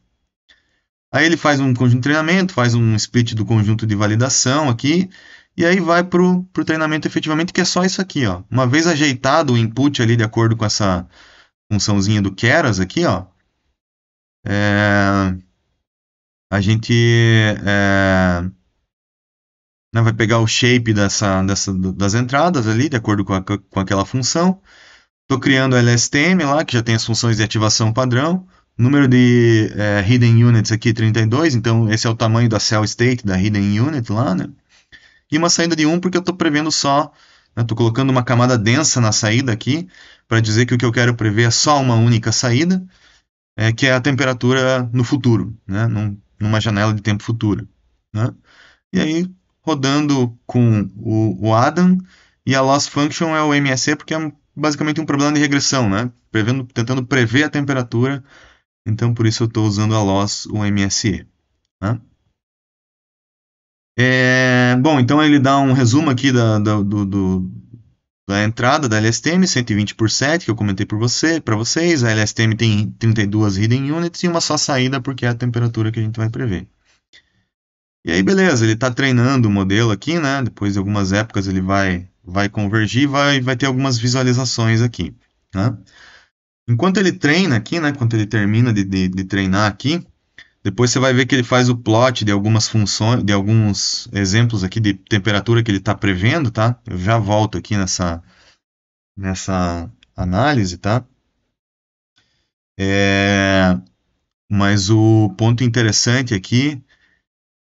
Aí ele faz um conjunto de treinamento, faz um split do conjunto de validação aqui, e aí vai para o treinamento efetivamente, que é só isso aqui. Ó. Uma vez ajeitado o input ali de acordo com essa funçãozinha do Keras aqui, ó, é, a gente é, né, vai pegar o shape dessa, dessa, das entradas ali, de acordo com, a, com aquela função. Estou criando o LSTM lá, que já tem as funções de ativação padrão. Número de é, hidden units aqui 32, então esse é o tamanho da cell state, da hidden unit lá, né? E uma saída de 1 porque eu estou prevendo só, estou né, colocando uma camada densa na saída aqui, para dizer que o que eu quero prever é só uma única saída, é, que é a temperatura no futuro, né? Não, numa janela de tempo futura. Né? E aí, rodando com o, o Adam, e a loss function é o MSC, porque é basicamente um problema de regressão, né? Prevendo, tentando prever a temperatura, então por isso eu estou usando a loss, o MSE. Né? É, bom, então ele dá um resumo aqui da, da do, do a entrada da LSTM 120 por 7, que eu comentei para você, vocês. A LSTM tem 32 hidden units e uma só saída, porque é a temperatura que a gente vai prever. E aí, beleza, ele está treinando o modelo aqui, né? Depois de algumas épocas ele vai, vai convergir vai, vai ter algumas visualizações aqui, né? Enquanto ele treina aqui, né? Enquanto ele termina de, de, de treinar aqui, depois você vai ver que ele faz o plot de algumas funções, de alguns exemplos aqui de temperatura que ele está prevendo, tá? Eu já volto aqui nessa, nessa análise, tá? É, mas o ponto interessante aqui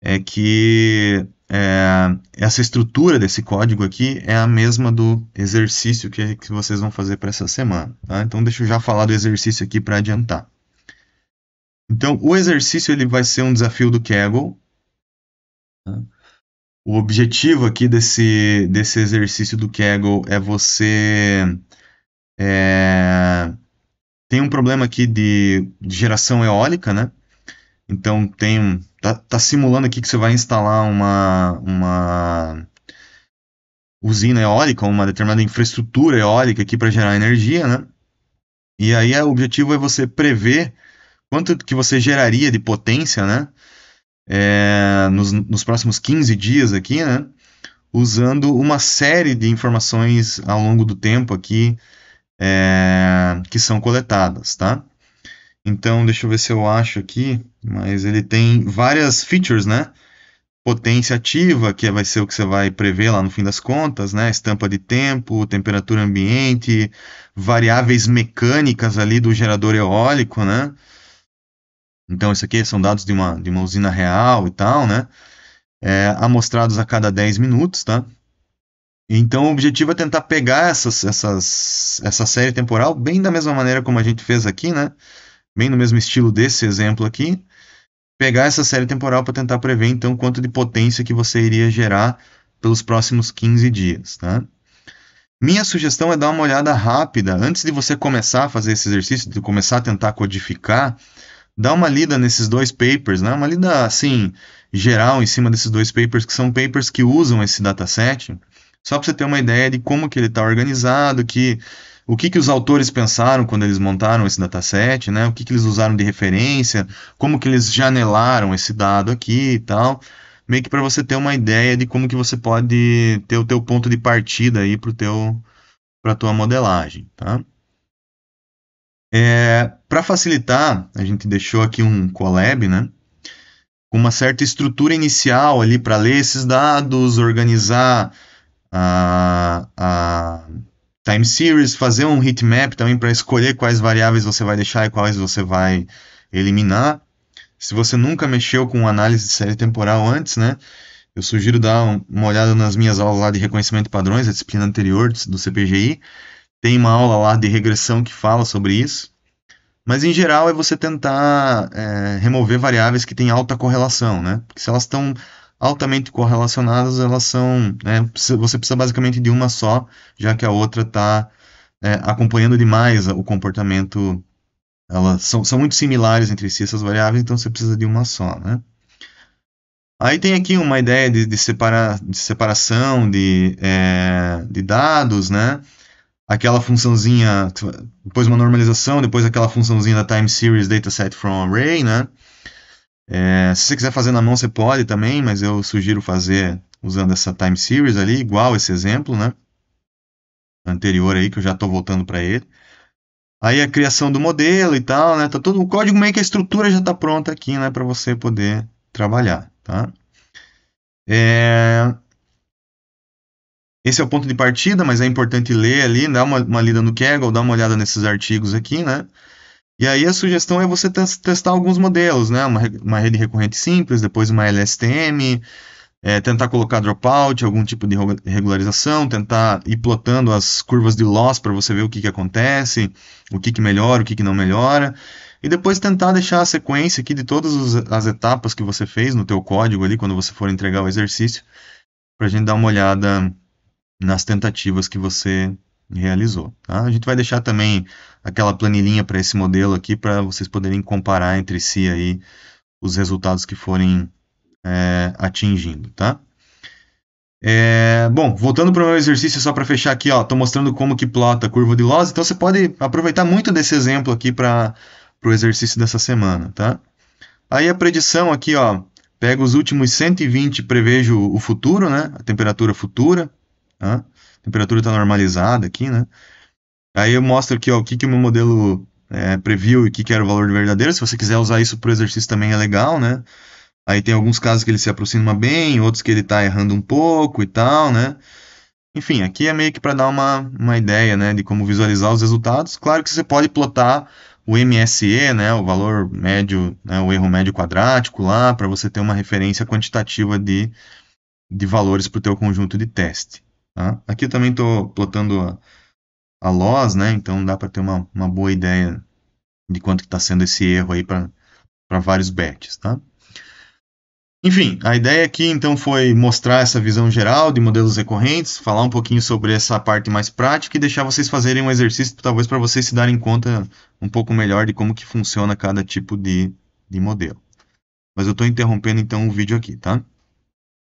é que é, essa estrutura desse código aqui é a mesma do exercício que, que vocês vão fazer para essa semana. Tá? Então deixa eu já falar do exercício aqui para adiantar. Então, o exercício ele vai ser um desafio do Kegel. Tá? O objetivo aqui desse, desse exercício do Kegel é você. É, tem um problema aqui de, de geração eólica, né? Então, tem tá, tá simulando aqui que você vai instalar uma, uma usina eólica, uma determinada infraestrutura eólica aqui para gerar energia, né? E aí o objetivo é você prever quanto que você geraria de potência, né? É, nos, nos próximos 15 dias aqui, né? Usando uma série de informações ao longo do tempo aqui é, que são coletadas, tá? Então, deixa eu ver se eu acho aqui, mas ele tem várias features, né? Potência ativa, que vai ser o que você vai prever lá no fim das contas, né? Estampa de tempo, temperatura ambiente, variáveis mecânicas ali do gerador eólico, né? Então, isso aqui são dados de uma, de uma usina real e tal, né? É, amostrados a cada 10 minutos, tá? Então, o objetivo é tentar pegar essas, essas, essa série temporal bem da mesma maneira como a gente fez aqui, né? Bem no mesmo estilo desse exemplo aqui. Pegar essa série temporal para tentar prever, então, quanto de potência que você iria gerar pelos próximos 15 dias, tá? Minha sugestão é dar uma olhada rápida, antes de você começar a fazer esse exercício, de começar a tentar codificar, dá uma lida nesses dois papers, né? Uma lida assim geral em cima desses dois papers que são papers que usam esse dataset, só para você ter uma ideia de como que ele está organizado, que o que, que os autores pensaram quando eles montaram esse dataset, né? O que, que eles usaram de referência, como que eles janelaram esse dado aqui e tal, meio que para você ter uma ideia de como que você pode ter o teu ponto de partida aí para o teu para tua modelagem, tá? É, para facilitar, a gente deixou aqui um collab, né? Com uma certa estrutura inicial ali para ler esses dados, organizar a, a time series, fazer um heatmap também para escolher quais variáveis você vai deixar e quais você vai eliminar. Se você nunca mexeu com análise de série temporal antes, né? Eu sugiro dar uma olhada nas minhas aulas lá de reconhecimento de padrões, a disciplina anterior do CPGI. Tem uma aula lá de regressão que fala sobre isso. Mas em geral é você tentar é, remover variáveis que têm alta correlação, né? Porque se elas estão altamente correlacionadas, elas são. Né, você precisa basicamente de uma só, já que a outra está é, acompanhando demais o comportamento. Elas são, são muito similares entre si essas variáveis, então você precisa de uma só, né? Aí tem aqui uma ideia de, de, separa, de separação de, é, de dados, né? aquela funçãozinha, depois uma normalização, depois aquela funçãozinha da time series dataset from array, né? É, se você quiser fazer na mão, você pode também, mas eu sugiro fazer usando essa time series ali, igual esse exemplo, né? Anterior aí, que eu já estou voltando para ele. Aí a criação do modelo e tal, né? Tá todo o código meio que a estrutura já está pronta aqui, né? Para você poder trabalhar, tá? É, esse é o ponto de partida, mas é importante ler ali, dar uma, uma lida no Kegel, dar uma olhada nesses artigos aqui, né? E aí a sugestão é você testar alguns modelos, né? Uma, uma rede recorrente simples, depois uma LSTM, é, tentar colocar dropout, algum tipo de regularização, tentar ir plotando as curvas de loss para você ver o que, que acontece, o que, que melhora, o que, que não melhora. E depois tentar deixar a sequência aqui de todas as etapas que você fez no teu código ali, quando você for entregar o exercício, para a gente dar uma olhada nas tentativas que você realizou. Tá? A gente vai deixar também aquela planilhinha para esse modelo aqui para vocês poderem comparar entre si aí os resultados que forem é, atingindo, tá? É, bom, voltando para o meu exercício só para fechar aqui, ó, tô mostrando como que plota a curva de Lose, então você pode aproveitar muito desse exemplo aqui para o exercício dessa semana, tá? Aí a predição aqui, ó, pega os últimos 120, prevejo o futuro, né, a temperatura futura, a temperatura está normalizada aqui, né? Aí eu mostro aqui ó, o que, que o meu modelo é, previu e o que, que era o valor verdadeiro. Se você quiser usar isso para o exercício também é legal, né? Aí tem alguns casos que ele se aproxima bem, outros que ele está errando um pouco e tal, né? Enfim, aqui é meio que para dar uma, uma ideia né, de como visualizar os resultados. Claro que você pode plotar o MSE, né, o valor médio, né, o erro médio quadrático lá, para você ter uma referência quantitativa de, de valores para o teu conjunto de teste. Tá? Aqui também estou plotando a, a loss, né? então dá para ter uma, uma boa ideia de quanto que está sendo esse erro aí para vários bets. Tá? Enfim, a ideia aqui então foi mostrar essa visão geral de modelos recorrentes, falar um pouquinho sobre essa parte mais prática e deixar vocês fazerem um exercício talvez para vocês se darem conta um pouco melhor de como que funciona cada tipo de, de modelo. Mas eu estou interrompendo então o vídeo aqui, tá?